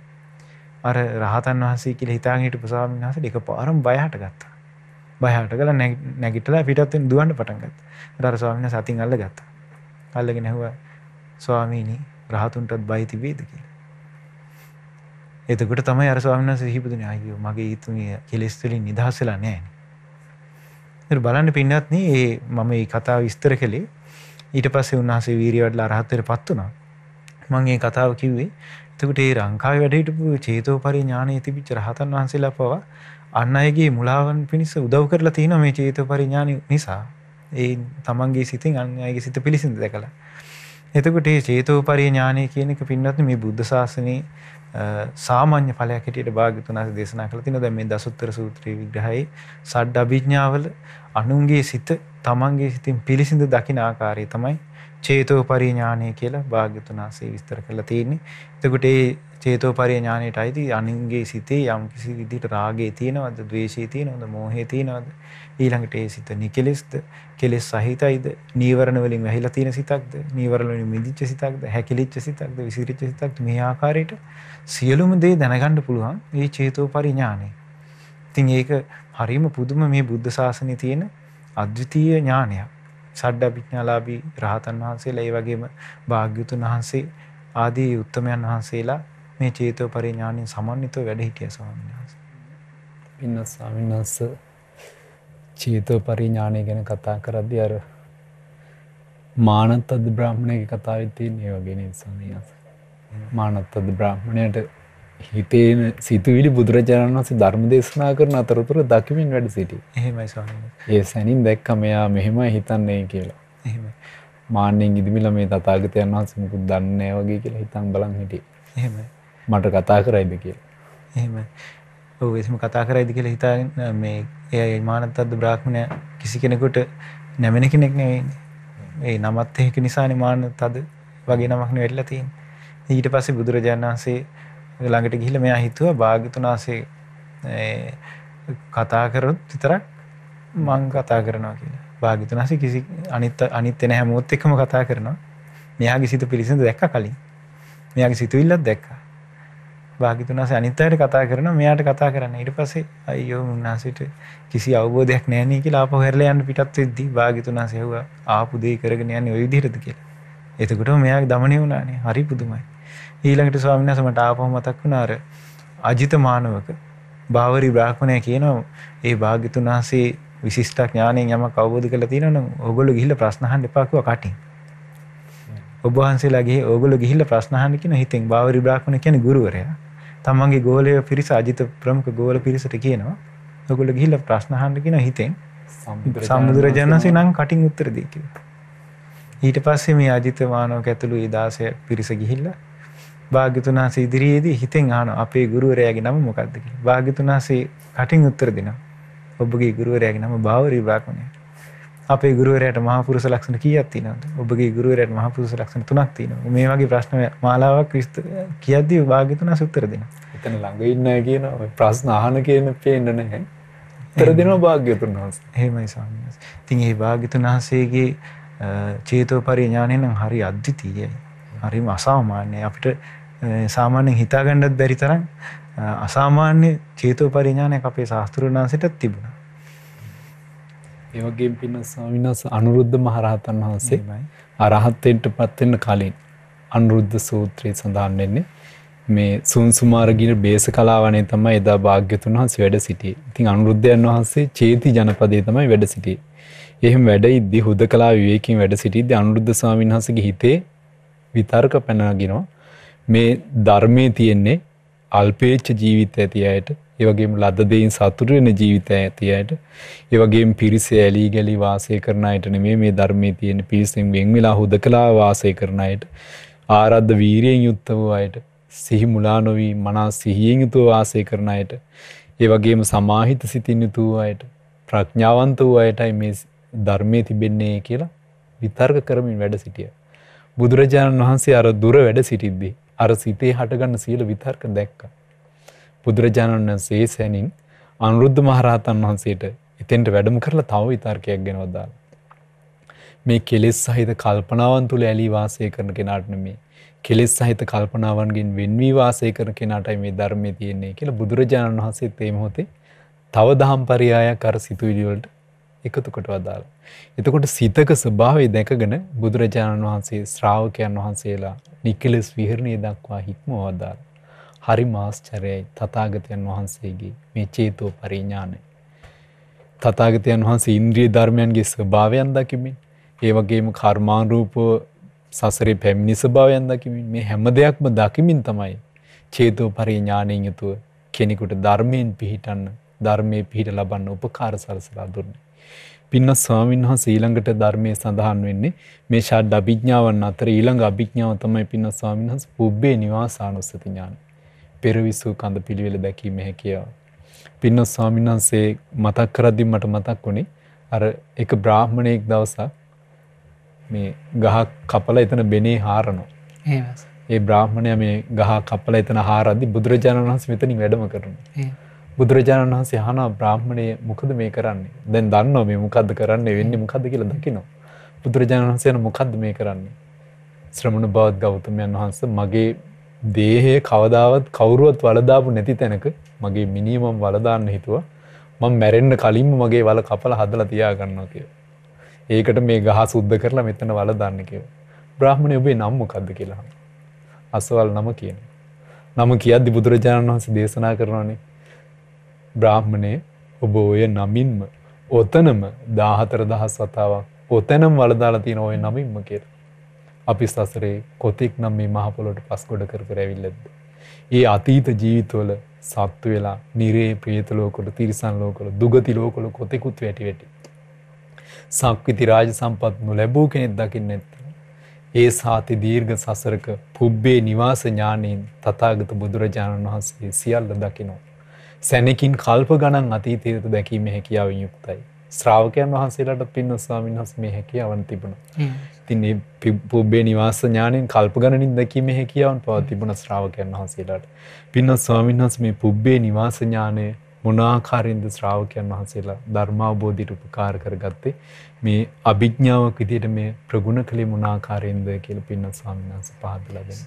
අර රහතන් වහන්සේ කියලා හිතාගෙන හිටපු ස්වාමීන් වහන්සේ එකපාරම බය හටගත්තා. බය හටගලා නැගිටලා පිටත් වෙන දුවන්න පටන් ගත්තා. ඊට අර ස්වාමීන් වහන්සේ අතින් අල්ලගත්තා. අල්ලගෙන ඇහුවා ස්වාමීනි රහතුන්ටත් බය තිබේද කියලා. එතකට තමයි අර ස්වාමන්ස හිපදන අයෝ මගේ ඒතුමිය කෙලෙස්තුලින් නිදහසලා නෑන බලන්න පින්නත්න ඒ මම ඒ කතා විස්තර කළේ ඊට පස්සේ උන්හසේ වීරිවඩල අරහත්තර පත් වුණා මංගේ කතාව කිව්වේ එතකට ඒ රංකාව වැඩහිටපු චේතෝ පරි ඥානය තිබිච රහතන් වහන්සේලා පවා අන්න අයගේ මුලාවන් පිණිස උදව් කරලා තියෙන මේ චේතෝ පරිඥාන නිසා ඒ තමන්ගේ සිතින් අන්න අයගේ සිත පිළිසිඳ දැකලා එතකොට මේ චේතෝපරි ඥානය කියන එක පින්වත්නි මේ බුද්ධ ශාසනයේ සාමාන්‍ය ඵලයක් හැටියට භාග්‍යතුන් වහන්සේ දේශනා කළා තිනවා. දැන් මේ දසුත්තර සූත්‍රයේ විග්‍රහයේ සඩ අභිඥාවල අනුන්ගේ සිත තමන්ගේ සිතින් පිළිසිඳ දකින ආකාරය තමයි චේතෝපරි ඥානය කියලා භාග්‍යතුන් වහන්සේ විස්තර කරලා තියෙන්නේ. එතකොට මේ චේතෝපරි ඥානයට අයිති අනුන්ගේ සිතේ යම් කිසි විදිහට රාගය තියෙනවද, ද්වේෂය තියෙනවද, මෝහය තියෙනවද ඊළඟට ඒ සිත නිකලෙස්ද කෙලෙස් සහිතයිද නීවරණ වලින් වැහිලා තියෙන සිතක්ද නීවරණ වලින් මිදිච්ච සිතක්ද හැකිලිච්ච සිතක්ද විසිරිච්ච සිතක්ද මේ ආකාරයට සියලුම දේ දැනගන්න පුළුවන් මේ චේතෝ පරිඥානෙ. ඉතින් ඒක හරීම පුදුම මේ බුද්ධ ශාසනයේ තියෙන අද්විතීය ඥානයක්. සඩ්ඩපිඥාලාභී රහතන් වහන්සේලා ඒ වගේම භාග්‍යතුන් වහන්සේ ආදී උත්තමයන් වහන්සේලා මේ චේතෝ පරිඥාණයෙන් සමන්විතව වැඩ හිටිය ස්වාමීන් වහන්සේ. පින්නස් ස්වාමීන් වහන්සේ චීතෝ පරිඥානය ගැන කතා කරද්දි අර මානත් අද බ්‍රහ්මණය කතාවත්තියෙන් ඒ වගෙන නිසානයස මානත් අද බ්‍රහ්මණයට හිතේන සිතුවිලි බුදුරජාණන් වන්සේ ධර්ම දේශනා කරන අතරතුර දකිමින් වැඩ සිටි ඒ සැනින් දැක්ක මෙයා මෙහෙම හිතන්නේ කියලා මාන්‍යෙන් ඉදිමිල මේ තතාගතයන් වහන්ස මුකුත් දන්නේ වගේ කියලා හිතන් බලන් හිටිය මට කතා කරයිද කියලා එහෙම ඔවේසම කතා කරයිද කියල හිතාගෙන මේ එය මානත්තද බ්‍රාහ්මණය කිසි කෙනෙකුට නැමෙන කෙනෙක් නෙවෙයි ඒ නමත් ඒක නිසා නිමාන තද වගේ නමක්න වෙල්ලා තින් ඊට පස්සේ බුදුරජාණන් වහන්සේ ළඟට ගිහිල්ලා මෙයා හිතුවා භාග්‍යතුන් වහන්සේ කතා කරොත් විතරක් මං කතා කරනවා කියලා භාග්‍යතුන් වහන්සේ කිසි අනිත් අනිත් එන හැමෝත් එක්කම කතා කරනවා මෙයාගේ සිත පිළිසඳ දැක්ක කලින් මෙයාගේ සිතුවිල්ලත් දැක්කා භාගිතුනාස අනිත්තයට කතා කරන මෙයාට කතා කරන්න ඉට පසේ අයෝ උන්නාසට කිසි අවබෝධයක් නෑනී කියලා පහරල යන්න පිටත් වෙද්දී භාගිතුනා සයව ආපුදේ කරගෙන යන්න ඔයවිදිරද කියලා එතකොට මෙයක් දමනය වුණනේ හරි පුදුමයි ඊළඟට ස්වාමිනස මට ආපහ මතක් වුණාර අජිත මානවක භාවරි බ්‍රාහ්මණය කියනවා ඒ භාග්‍යතුන් වහන්සේ විශිෂ්ට ඥාණයෙන් යමක් අවබෝධ කරලා තියෙනවනම් ඕගොල්ලෝ ගිහිල්ලා ප්‍රශ්න අහන්න එපා කිව්වා කටින්. ඔබ වහන්සේලාගේ ඕගොල්ලෝ ගිහිල්ලා ප්‍රශ්න අහන්න කියන හිතෙන් භාවරි බ්‍රාහ්මණ කියන්නේ ගුරුවරයා. තමන්ගේ ගෝලය පිරිස අජිත ප්‍රමුඛ ගෝල පිරිසට කියනවා ඔකුල ගිහිල ප්‍රශ්නහන්ඩකින හිතෙන් සම්බුදුරජාණන්සේ නම් කටින් උත්තරදී කිය. ඊට පස්සේ මේ අජිතවානෝක ඇතුළු ඒදාසය පිරිස ගිහිල්ල භාගතුනාස ඉදිරියේදී හිතෙන් ආන අපේ ගුරුවරයාගේ නම මොකක්දකි. භාගතුනාසේ කටින් උත්තර දෙන ඔබගේ ගුරුවරයාගේ නම භාවරී භාක්මණය අපේ ගුරුවරයට මහපුරුස ලක්ෂණ කීයක් තියෙනවද? ඔබගේ ගුරුවරයට මහපුරුස ලක්ෂණ තුනක් තියෙනවා. මේ වගේ ප්‍රශ්න මාලාවක් කියද්දී භාග්‍යතුන් උත්තර දෙනවා. එතන ළඟ ඉන්න අය කියන ප්‍රශ්න අහන කියන පේන්න නැහැ. උත්තර දෙනවා භාග්‍යතුන් වහන්සේ. එහෙමයි ස්වාමීන් වහන්සේ. ඉතින් ඒ භාග්‍යතුන් වහන්සේගේ චේතෝපරි ඥානය නම් හරි අද්විතීයයි. හරිම අසාමාන්‍යයි. අපිට සාමාන්‍යයෙන් හිතාගන්නත් බැරි තරම් අසාමාන්‍ය චේතෝපරි ඥානයක් අපේ ශාස්ත්‍රඥාන්සිටත් තිබුණා. ඒවගේ පින්න ස්වාමිනස් අනුරුද්ධ මහරහතන් වහන්සේ අරහත්තෙන්ට පත්වෙන්න කලින් අනුරුද්ධ සූත්‍රයේ සඳහන් වෙන්නේ මේ සුන්සුමාරගින බේස කලාවනේ තමයි එදා භාග්‍යතුන් වහන්සේ වැඩ සිටියේ. ඉතින් අනුරුද්ධයන් වහන්සේ චේති ජනපදයේ තමයි වැඩ සිටියේ. එහෙම වැඩ ඉද්දි හුදකලා විවේකයෙන් වැඩ සිටිද්දි අනුරුද්ධ ස්වාමීන් වහන්සේගේ හිතේ විතර්ක පැනගෙනවා. මේ ධර්මයේ තියෙන්නේ අල්පේච්ඡ ජීවිත ඇති අයට ඒ වගේම ලද දෙයින් සතුටු වෙන ජීවිතය ඇති අයට ඒ වගේම පිරිස ඇලී ගලී වාසය කරන අයට නෙමෙයි මේ ධර්මයේ තියෙන පිරිසෙන් වෙන් වෙලා හුදකලා වාසය කරන අයට ආරද්ධ වීරියෙන් යුක්ත වූ අයට සිහි මුලා නොවී මනා සිහියෙන් යුතුව වාසය කරන අයට ඒ වගේම සමාහිත සිතින් යුතු වූ අයට ප්‍රඥාවන්ත වූ අයටයි මේ ධර්මයේ තිබෙන්නේ කියලා විතර්ක කරමින් වැඩ සිටිය. බුදුරජාණන් වහන්සේ අර දුර වැඩ සිටිද්දී අර සිතේ හටගන්න සියලු විතර්ක දැක්කා. බුදුරජාණන් වහන්සේ සැනින් අනුරුද්ධ මහරහතන් වහන්සේට එතෙන්ට වැඩම කරලා තව විතර්කයක් ගෙනවදාලා. මේ කෙලෙස් සහිත කල්පනාවන් තුළ ඇලී වාසය කරන කෙනාට නෙමේ. කෙලෙස් සහිත කල්පනාවන්ගෙන් වෙන්වී වාසය කරන කෙනාටයි මේ ධර්මයේ තියෙන්නේ කියලා බුදුරජාණන් වහන්සේත් මේ මොහොතේ තව දහම් පරයායක් අර සිතුවිලි වලට එකතු කොට වදාලා. එතකොට සිතක ස්වභාවය දැකගෙන බුදුරජාණන් වහන්සේ ශ්‍රාවකයන් වහන්සේලා නිකලස් විහරණය දක්වා හික්මවදාලා. හරි මාස්චරයයි තතාගතයන් වහන්සේගේ මේ චේතෝ පරිඥානය. තතාගතයන් වහන්සේ ඉන්ද්‍රිය ධර්මයන්ගේ ස්භාවයන් දකිමින් ඒවගේම කර්මාණරූපෝ සසරේ පැමිණි ස්භාවයන් දකිමින් මේ හැම දෙයක්ම දකිමින් තමයි චේතෝ පරිඥානයෙන් යුතුව කෙනෙකුට ධර්මයෙන් පිහිටන්න ධර්මය පිහිට ලබන්න උපකාර සරසලා දුන්නේ. පින්න ස්වාමින්හා සීළඟට ධර්මය සඳහන් වෙන්නේ මේ ෂඩ් අභිඥාවන් අතර ඊළඟ අභිඥාව තමයි පින්න ස්වාමින්හස් පුබ්බේ නිවාසානුස්සතිඥාන. පෙරවිසූ කඳ පිළිවෙල දැකීම හැකියාව. පින්නොත් ස්වාමීන් වහන්සේ මතක් කරද්දී මට මතක් වුණේ අර එක බ්‍රාහ්මණයෙක් දවසක් මේ ගහ කපලා එතන බෙනේ හාරනවා. එහෙමයි. ඒ බ්‍රාහ්මණය මේ ගහ කපලා එතන හාරද්දී බුදුරජාණන් වහන්සේ මෙතනින් වැඩම කරනවා. එහෙමයි. බුදුරජාණන් වහන්සේ හන බ්‍රාහ්මණය මොකද මේ කරන්නේ දැන් දන්නවා මේ මොකක්ද කරන්නේ වෙන්නේ මොකක්ද කියලා දකිනවා බුදුරජාණන් වහන්සේන මොකක්ද මේ කරන්නේ ශ්‍රමණ බෞද්ධ ගෞතමයන් වහන්ස මගේ දේහය කවදාවත් කවුරුවත් වලදාපු නැති තැනක මගේ මිනිමම් වලදාන්න හිතුව මං මැරෙන්න්න කලින්ම මගේ වල කපල හදල තියාගන්නවා කිය. ඒකට මේ ගහ සුද්ද කරලා මෙතන වල දන්න කිව. බ්‍රහ්මණය ඔබේ නම්ම කද්ද කියලා. අසවල් නම කියන. නම කියද්දි බුදුරජාණන් වහස දේශනා කරනවානේ බ්‍රාහ්මණය ඔබ ඔය නමින්ම ඔතනම දාහතර දහස් වතාවක් ඔතැනම් වලදාලා තියෙන ඔය නමින්ම කියලා අපි සසරේ කොතෙක් නම් මේ මහපොලොට පස්කොඩ කර කරැවිල්ලද. ඒ අතීත ජීවිතවල සත්තු වෙලා නිරේ ප්‍රේතලෝකොට තිරිසන් ලෝකොල දුගති ලෝකොල කොතෙකුත් වැටි වැටි. සංක්විති රාජ සම්පත් නො ලැබූ කෙනෙක් දකින්න ඇත්ත. ඒ සාති දීර්ඝ සසරක පුබ්බේ නිවාස ඥානයෙන් තතාගත බුදුරජාණන් වහන්සේ සියල්ල දකිනෝ. සැනකින් කල්ප ගණන් අතීතයට දැකීම හැකියාව යුක්තයි. ශ්‍රාවකයන් වහන්සේලාට පින්න ස්වාමින් හස් මේ හැකියාවන් තිබුණ. තින් ඒ පුබ්බේ නිවාස ඥානයෙන් කල්ප ගණනින් දැකීමේ හැකියාවන් පවා තිබුණ ශ්‍රාවකයන් වහන්සේලාට. පින්වත් ස්වාමීන් වහන්සේ මේ පුබ්බේ නිවාස ඥානය මොනාකාරින්ද ශ්‍රාවකයන් වහන්සේලා ධර්මාබෝධිට උපකාර කරගත්තේ මේ අභිඥාවක් විදිහට මේ ප්‍රගුණ කළේ මොනාකාරින්ද කියලා පින්නස් ස්වාමීන් වහන්සේ පහදලා දෙන්න.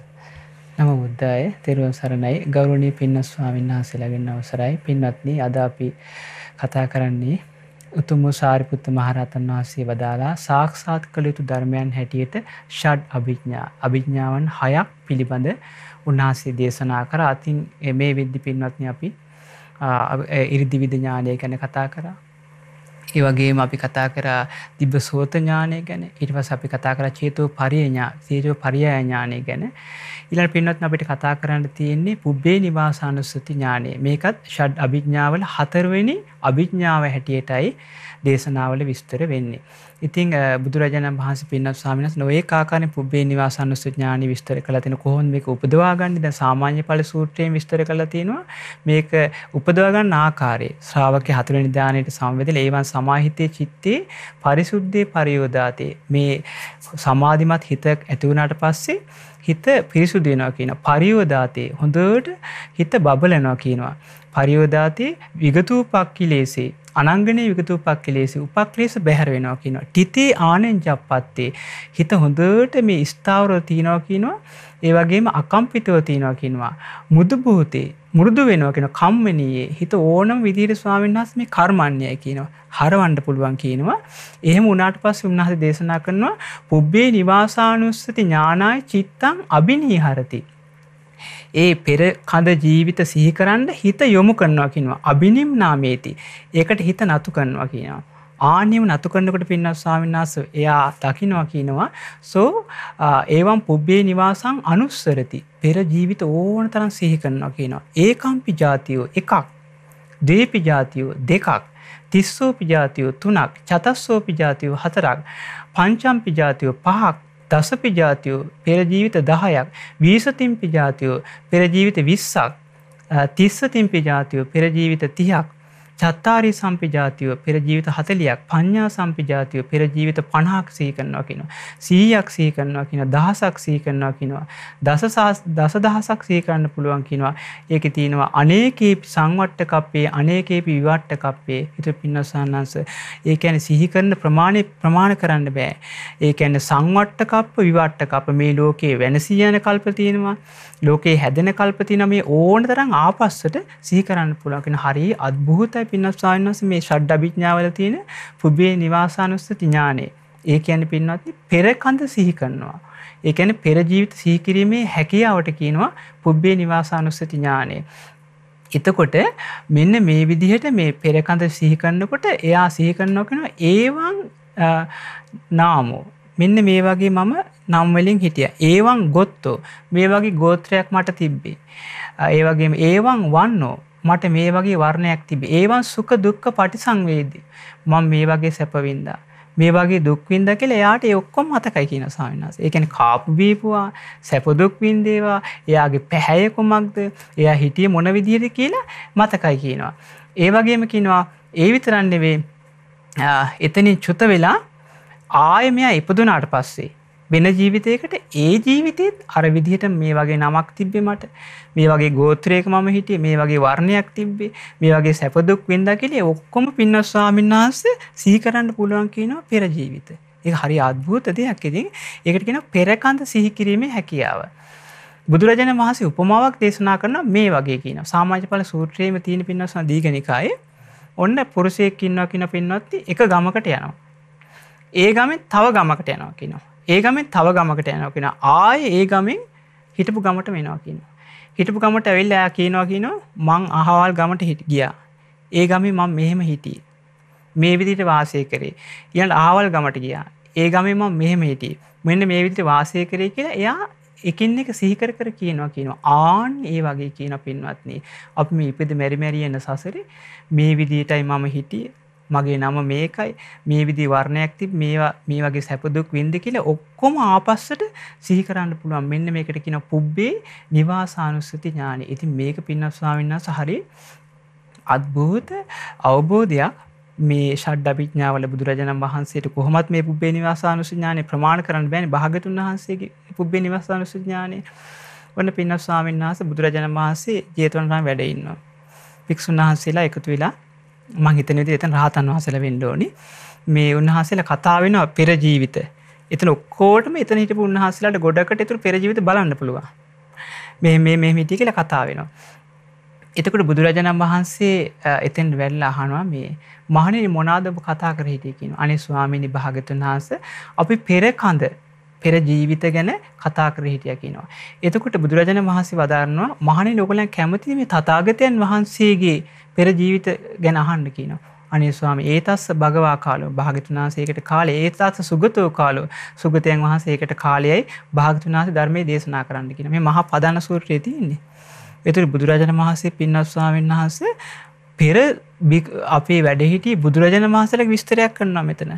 නම බුද්ධාය තෙරුවන් සරණයි ගෞරවනීය පින්නස් ස්වාමීන් වහන්සේලාගෙන් අවසරයි පින්වත්නි අද අපි කතා කරන්නේ උතුම සාරිපුත්ත මහරතන් වහන්සේ වදාලා සාක්ෂාත් කළ යුතු ධර්මයන් හැටියට ෂඩ් අභිඥා අභිඥාවන් හයක් පිළිබඳ උන්වහන්සේ දේශනා කර අතින් මේ වෙද්දි පින්වත්න අපි ඉරිදිවිධඥානය ගැන කතා කරා ඒ වගේම අපි කතා කරා තිබ සෝතඥානය ගැන ඉටවස් අපි කතා කර චේතෝ පරියඥා සේරෝ පරියාඥානය ගැන ඉලන් පින්නත් අපිට කතා කරන්න තියෙන්නේ පුබ්බේ නිවාසානුස්සති ඥානය මේකත් ෂඩ් අභිඥාවල හතරවෙනි අභිඥාව හැටියටයි දේශනාවල විස්තර වෙන්නේ. ඉතිං බුදුරජාණන් වහන්ස පින්නත් සාමිනස් නොඒ කාකාන පුබ්බේ නිවාසානුස්සති ඥානි විස්තර කළ තින කොහොන් මේක උපදවාගන්න ද සාමාන්‍ය පල සූත්‍රයෙන් විස්තර කළ තියෙනවා මේක උපදවාගන්න ආකාරය ශ්‍රාවක හතුර නිධානයට සංවෙදල ඒවන් සමාහිතය චිත්තේ පරිසුද්ධය පරියෝධාතය මේ සමාධිමත් හිතක් ඇතිවුණට පස්සේ හිත පිරිසුදයනවා කියන පරියෝධාතයේ හොඳට හිත බබලනවා කියනවා. පරියෝධාතයේ විගතූ පක්කිලේසේ අනංගනය විකතු පක්කිලේසි උපක්ලේස බැහැරවෙනවා කියනවා. ටිතේ ආනෙන් ජප්පත්තේ. හිත හොඳට මේ ස්ථාවරෝ තියනවා කියනවා. ඒ වගේම අකම්පිතව තියනවා කියනවා. මුදුභූතේ මුරුදු වෙනවා කියෙන කම්මනයේ හිත ඕනම් විදිර ස්වාමීන් වහස මේ කර්මණ්‍යය කියනවා හරවන්ඩ පුළුවන් කියනවා එහෙම උනාට පස් උන්හස දේශනා කරනවා පුබ්බේ නිවාසානුස්සති ඥානායි චිත්තං අභිනී හරති. ඒ පෙර කඳ ජීවිත සිහිකරන්න හිත යොමු කරනවා කියෙනවා අභිනිම් නාමේති ඒකට හිත නතු කරනවා කියනවා. ආනියම නතු කරනකට පින්න ස්වාමිනාස එයා දකිනවා කියනවා සෝ ඒවම් පුබ්බේ නිවාසං අනුස්සරති පෙර ජීවිත ඕන තරම් සිහි කරනවා කියනවා ඒකම්පි ජාතියෝ එකක් දේපි ජාතියෝ දෙකක් තිස්සෝපි ජාතියෝ තුනක් චතස්සෝපි ජාතියෝ හතරක් පංචම්පි ජාතියෝ පහක් දසපි ජාතියෝ පෙරජීවිත දහයක් වීසතිම්පි ජාතියෝ පෙරජීවිත විස්සක් තිස්සතිම්පි ජාතියෝ පෙරජීවිත තියක් චත්තාරය සම්පිජාතිව පෙරජීවිත හතලියක් පඤ්ඥා සම්පිජාතිව පෙරජීවිත පණහක් සී කරනවා කිනවා. සීයක් සී කරනවා කියෙන දහසක් සී කරනවා කිනවා. දස දහසක් සීකරන්න පුළුවන් කිනවා ඒක තියෙනවා අනේකේ සංවට්ට කප්පේ අනේකේපි විවට්ට කප්පේ හිට පින්නසාන්නන්ස ඒකැන සිහිකරන ප්‍රමාණය ප්‍රමාණ කරන්න බෑ. ඒකැන්න සංවට්ට කප්ප විවට්ට කප මේ ලෝකයේ වෙනසියන කල්ප තියෙනවා ලෝකේ හැදෙන කල්පතින මේ ඕන තරම් ආපස්සට සීකරන්න පුළුවන්කෙන හරි අත්භූතයි පින්නත් සාවින්වස මේ ෂඩ්ඩ අභිඥාවල තියෙන පුබේ නිවාසානුස්සති ඥානය. ඒ කියන පින්වත් පෙරකඳ සිහි කරනවා. ඒ කියන්නේ පෙර ජීවිත සිහි කිරීමේ හැකියාවට කියනවා පුබ්බේ නිවාසානුස්සති ඥානය. එතකොට මෙන්න මේ විදිහට මේ පෙරකඳ සිහි කරනකොට එයා සිහි කරනවා කියනවා ඒවන් නාමෝ මෙන්න මේ වගේ මම නම්වලින් හිටිය. ඒවන් ගොත්තෝ මේ වගේ ගෝත්‍රයක් මට තිබ්බේ. ඒවගේ ඒවන් වන්නෝ මට මේ වගේ වර්ණයක් තිබේ ඒවන් සුක දුක්ක පටි සංවේදී. මං මේ වගේ සැපවින්දා. මේ වගේ දුක්වින්ද කියල එයාට ඔක්කොම් මතකයි කියන සාවින්නස් ඒකැන කාපු බීපුවා සැපදුක්වින්දේවා එයාගේ පැහැය කොමක්ද එයා හිටිය මොන විදිහද කියලා මතකයි කියනවා. ඒ වගේම කිනවා ඒ විතරන්නෙවේ එතනින් චුත වෙලා ආය මෙයා ඉපදුනාට පස්සේ වෙන ජීවිතයකට ඒ ජීවිතයත් අර විදිහට මේ වගේ නමක් තිබ්බේ මට මේ වගේ ගෝත්‍රයක මම හිටියේ මේ වගේ වර්ණයක් තිබ්බේ මේ වගේ සැපදුක් වෙන්දා කියලා ඔක්කොම පින්නස් ස්වාමීන් වහන්සේ සිහි කරන්න පුළුවන් කියනවා පෙර ජීවිත. ඒක හරි අద్භූත දෙයක්. ඉතින් ඒකට කියනවා පෙරකන්ත සිහි කිරීමේ හැකියාව. බුදුරජාණන් වහන්සේ උපමාවක් දේශනා කරන මේ වගේ කියන සාමාජපල සූත්‍රයේම තියෙන පින්නස්න දීගනිකායේ ඔන්න පුරුෂයෙක් ඉන්නවා කියන පින්වත්ති එක ගමකට යනවා. ඒ ගමෙන් තව ගමකට යනවා කියනවා. ඒ ගමෙන් තව ගමකට යනවා කියෙන ආය ඒ ගමෙන් හිටපු ගමට වෙනවා කියන්න. හිටපු ගමට ඇවෙල්ල ඇ කියනවා කියන මං අහවල් ගමට හිට ගියා. ඒ ගමේ මං මෙහෙම හිටිය. මේ විදිට වාසය කරේ. යන් ආවල් ගමට ගියා. ඒ ගමේ මං මෙහෙම හිටිය. මෙන්න මේ විදිට වාසය කරේ කියලා එයා එකින් එක සිහිකර කර කියනවා කියනවා ආන් ඒ වගේ කියන පින්වත්න්නේ. අප මේ ඉපද මැරිමැරියන්න සසරේ මේ විදිටයි මම හිටිය මගේ නම මේකයි මේ විදි වර්ණයක් තිබ මේවා මේ වගේ සැපදුක් වින්ද කියලා ඔක්කොම ආපස්සට සිහි කරන්න පුළුවන් මෙන්න මේකට කියන පුබ්බේ නිවාසානුස්සති ඥානය ඉතින් මේක පින්නස්වාමන්න සහරි අත්භූත අවබෝධයක් මේ ෂඩ් අභිඥාවල බුදුරජාණන් වහන්සේට කොහොමත් මේ පුබ්බේ නිවාසානුසුඥානය ප්‍රමාණ කරන්න බෑනි භාගතුන් වහන්සේගේ පුබ්බේ නිවාසානුසුඥානය වන්න පින්නස් ස්වාමීන් වහන්සේ බුදුරජාණන් වහන්සේ ජේතවනාරාම වැඩ ඉන්නවා. වික්ෂුන් වහන්සේලා එකතු වෙලා මං හිතනවිදි එතන රහතන් වහසල වෙන්ඩෝනි මේ උන්වහසල කතාවෙන පෙරජීවිත එතන ඔක්කෝටම එතන හිට උන්හසලට ගොඩකට තුර පෙරජීවිත බලන්න පුළුව මෙ මේ මිටි කියල කතා වෙනවා. එතකට බුදුරජාණන් වහන්සේ එතෙන් වැල්ල අහනවා මේ මහනේ මොනාදබ කතා කර හිටියකින් අනි ස්වාමිනි භාගතුන් වහස අපි පෙරකඳ පෙර ජීවිත ගැන කතා කර හිටිය කියනවා. එතකොට බුදුරජාණන් වහන්සේ වදාරනවා මහනි ලොකලන් කැමති මේ තථාගතයන් වහන්සේගේ පෙර ජීවිත ගැන අහන්න කියනවා. අනේ ස්වාමී ඒතස්ස භගවා කාලෝ භාගතුන් වහන්සේකට කාලේ ඒතස්ස සුගතෝ කාලෝ සුගතයන් වහන්සේකට කාලයයි භාගතුන් වහන්සේ ධර්මයේ දේශනා කරන්න කියන මේ මහා පදාන සූත්‍රයේ තියෙන්නේ. ඒතර බුදුරජාණන් වහන්සේ පින්වත් ස්වාමීන් වහන්සේ පෙර අපේ වැඩ හිටි බුදුරජාණන් වහන්සේලා විස්තරයක් කරනවා මෙතන.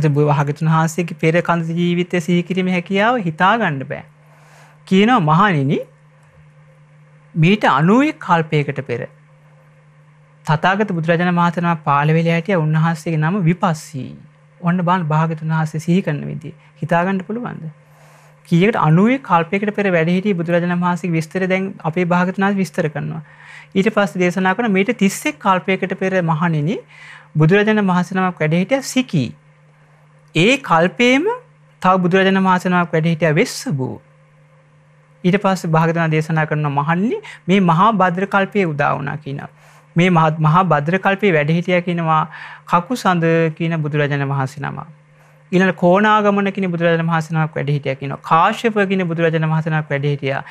එත බුව වහගතුන් වහන්සේගේ පෙර කඳ ජීවිතය සීකිරීම හැකියාව හිතා ගණ්ඩ බෑ. කියනව මහනිනි මීට අනුවක් කල්පයකට පෙර. තතාගත බුදුරජාණ මාතනා පාලවෙලෑටිය උන්වහන්සේගේ නම විපස්සී ඔන්න බාන් භාගතුන් වහන්සේ සිහිකන්න විදි හිතාගණ්ඩ පුළුවන්ද. කියට අනුවේ කල්පයකට පෙර වැඩහිට බුදුරජාණන් වහන්සේ විස්තර දැන් අපේ භාගතනාව විස්තර කරනවා. ඊට පස් දේශනා කන මීට තිස්සෙක් කල්පයකට පෙර මහනිනි බුදුරජාණන් වහසනමක් වැඩහිටිය සිකී ඒ කල්පේම තව බුදුරජාණන් වහන්සේනමක් වැඩ හිටිය වෙස්ස බූ. ඊට පස්සේ භාග්‍යවතුන් දේශනා කරන මහන්නේ මේ මහා භද්‍ර කල්පයේ උදා වුණා කියනවා. මේ මහත් මහා භද්‍ර කල්පයේ වැඩ හිටියා කියනවා කකුසඳ කියන බුදුරජාණන් වහන්සේ නම. ඊළඟ කොණාගමන කියන බුදුරජාණන් වහන්සේ නමක් වැඩ හිටියා කියනවා. කාශ්‍යප කියන බුදුරජාණන් වහන්සේ නමක් වැඩ හිටියා.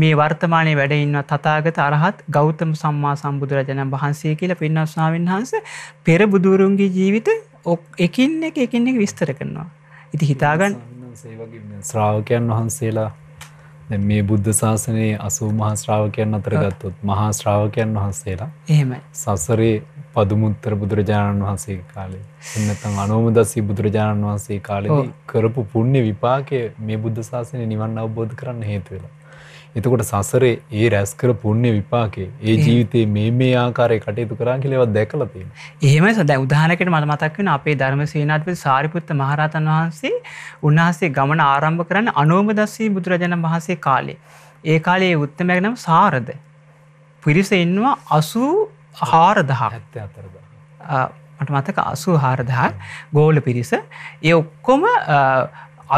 මේ වර්තමානයේ වැඩ ඉන්න තථාගත අරහත් ගෞතම සම්මා සම්බුදුරජාණන් වහන්සේ කියලා පින්වත් ස්වාමීන් වහන්සේ පෙර බුදුරුන්ගේ ජීවිතේ ඔක් එකින් එක එකින් එක විස්තර කරනවා ඉති හිතාගන්න ශ්‍රාවකයන් වහන්සේලා මේ බුද්ධ ශාසනයේ අසූ මහා ශ්‍රාවකයන් අතර ගත්තොත් මහා ශ්‍රාවකයන් වහන්සේලා එහෙමයි සසරේ පදුමුත්තර බුදුරජාණන් වහන්සේ කාලේ එන්නතන් අනෝමදස්සී බුදුරජාණන් වහන්සේ කාලේ කරපු පුුණ්‍ය විපාකය මේ බුද්ධ ශාසනය නිවන් අවබෝධ කරන්න හේතුවෙලා එතකොට සසරේ ඒ රැස් කර පුණ්‍ය විපාකේ ඒ ජීවිතේ මේ මේ ආකාරයේ කටයුතු කරා කියලා ඒවත් දැකලා තියෙනවා. එහෙමයි සදා උදාහරණයකට මට මතක් වෙනවා අපේ ධර්මසේනාධිපති සාරිපුත්ත මහරහතන් වහන්සේ උන්වහන්සේ ගමන ආරම්භ කරන්න අනෝමදස්සී බුදුරජාණන් වහන්සේ කාලේ. ඒ කාලේ උත්තමයාගේ නම සාරද. පිරිස ඉන්නවා 84000. මට මතක 84000 ගෝල පිරිස. ඒ ඔක්කොම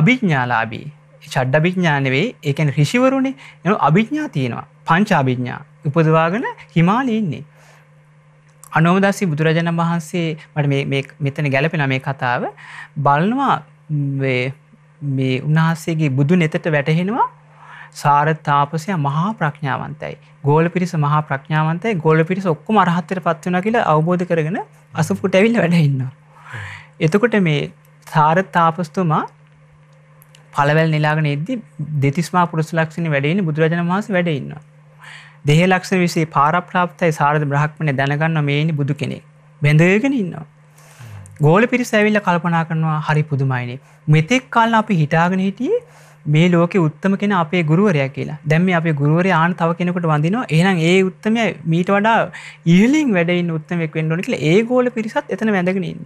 අභිඥාලාභී චඩ්ඩභිඥානවේ ඒකැන රිෂිවරුණේ එනු අභිඥා තියෙනවා පංචාභිඥා උපදවාගෙන හිමාලයඉන්නේ. අනෝමදස්සී බුදුරජාණන් වහන්සේ මට මෙතන ගැලපෙන මේ කතාව බලනවා මේ උන්වහන්සේගේ බුදු නෙතට වැටහෙනවා සාර තාපසය මහා ප්‍රඥාවන්තයි ගෝල පිරිස මහා ප්‍රඥාවන්තයි ගෝල පිරිස ඔක්කොම අරහත්තර පත්වන කියලා අවබෝධ කරගෙන අසුපුට ඇවිල්ල වැඩඉන්නවා. එතකොට මේ සාර තාපස්තුමා පළවැල් නිලාගෙන එද්දි දෙතිස්මා පුරුස ලක්ෂණ වැඩෙන බුදුරජාණන් වහන්සේ වැඩ ඉන්නවා. දෙහ ලක්ෂණ විසේ පාරප්‍රාප්තයි සාරද බ්‍රහ්මණය දැනගන්න මේනි බුදු කෙනෙක්. බැඳගෙන ඉන්නවා. ගෝල පිරිස ඇවිල්ල කල්පනා කරනවා හරි පුදුමයිනේ. මෙතෙක් කල් අපි හිතාගෙන හිටියේ මේ ලෝක උත්තම කෙන අපේ ගුරුවරය කියලා දැම්ම අපේ ගුරුවර ආන තව කෙනෙකට වඳනවා එහම් ඒ උත්තම මීට වඩා ඊලින් වැඩයි උත්තමෙක් වෙන්ඩොනිකල ඒ ගෝල පිරිසත් එතන වැඳගෙනන්න.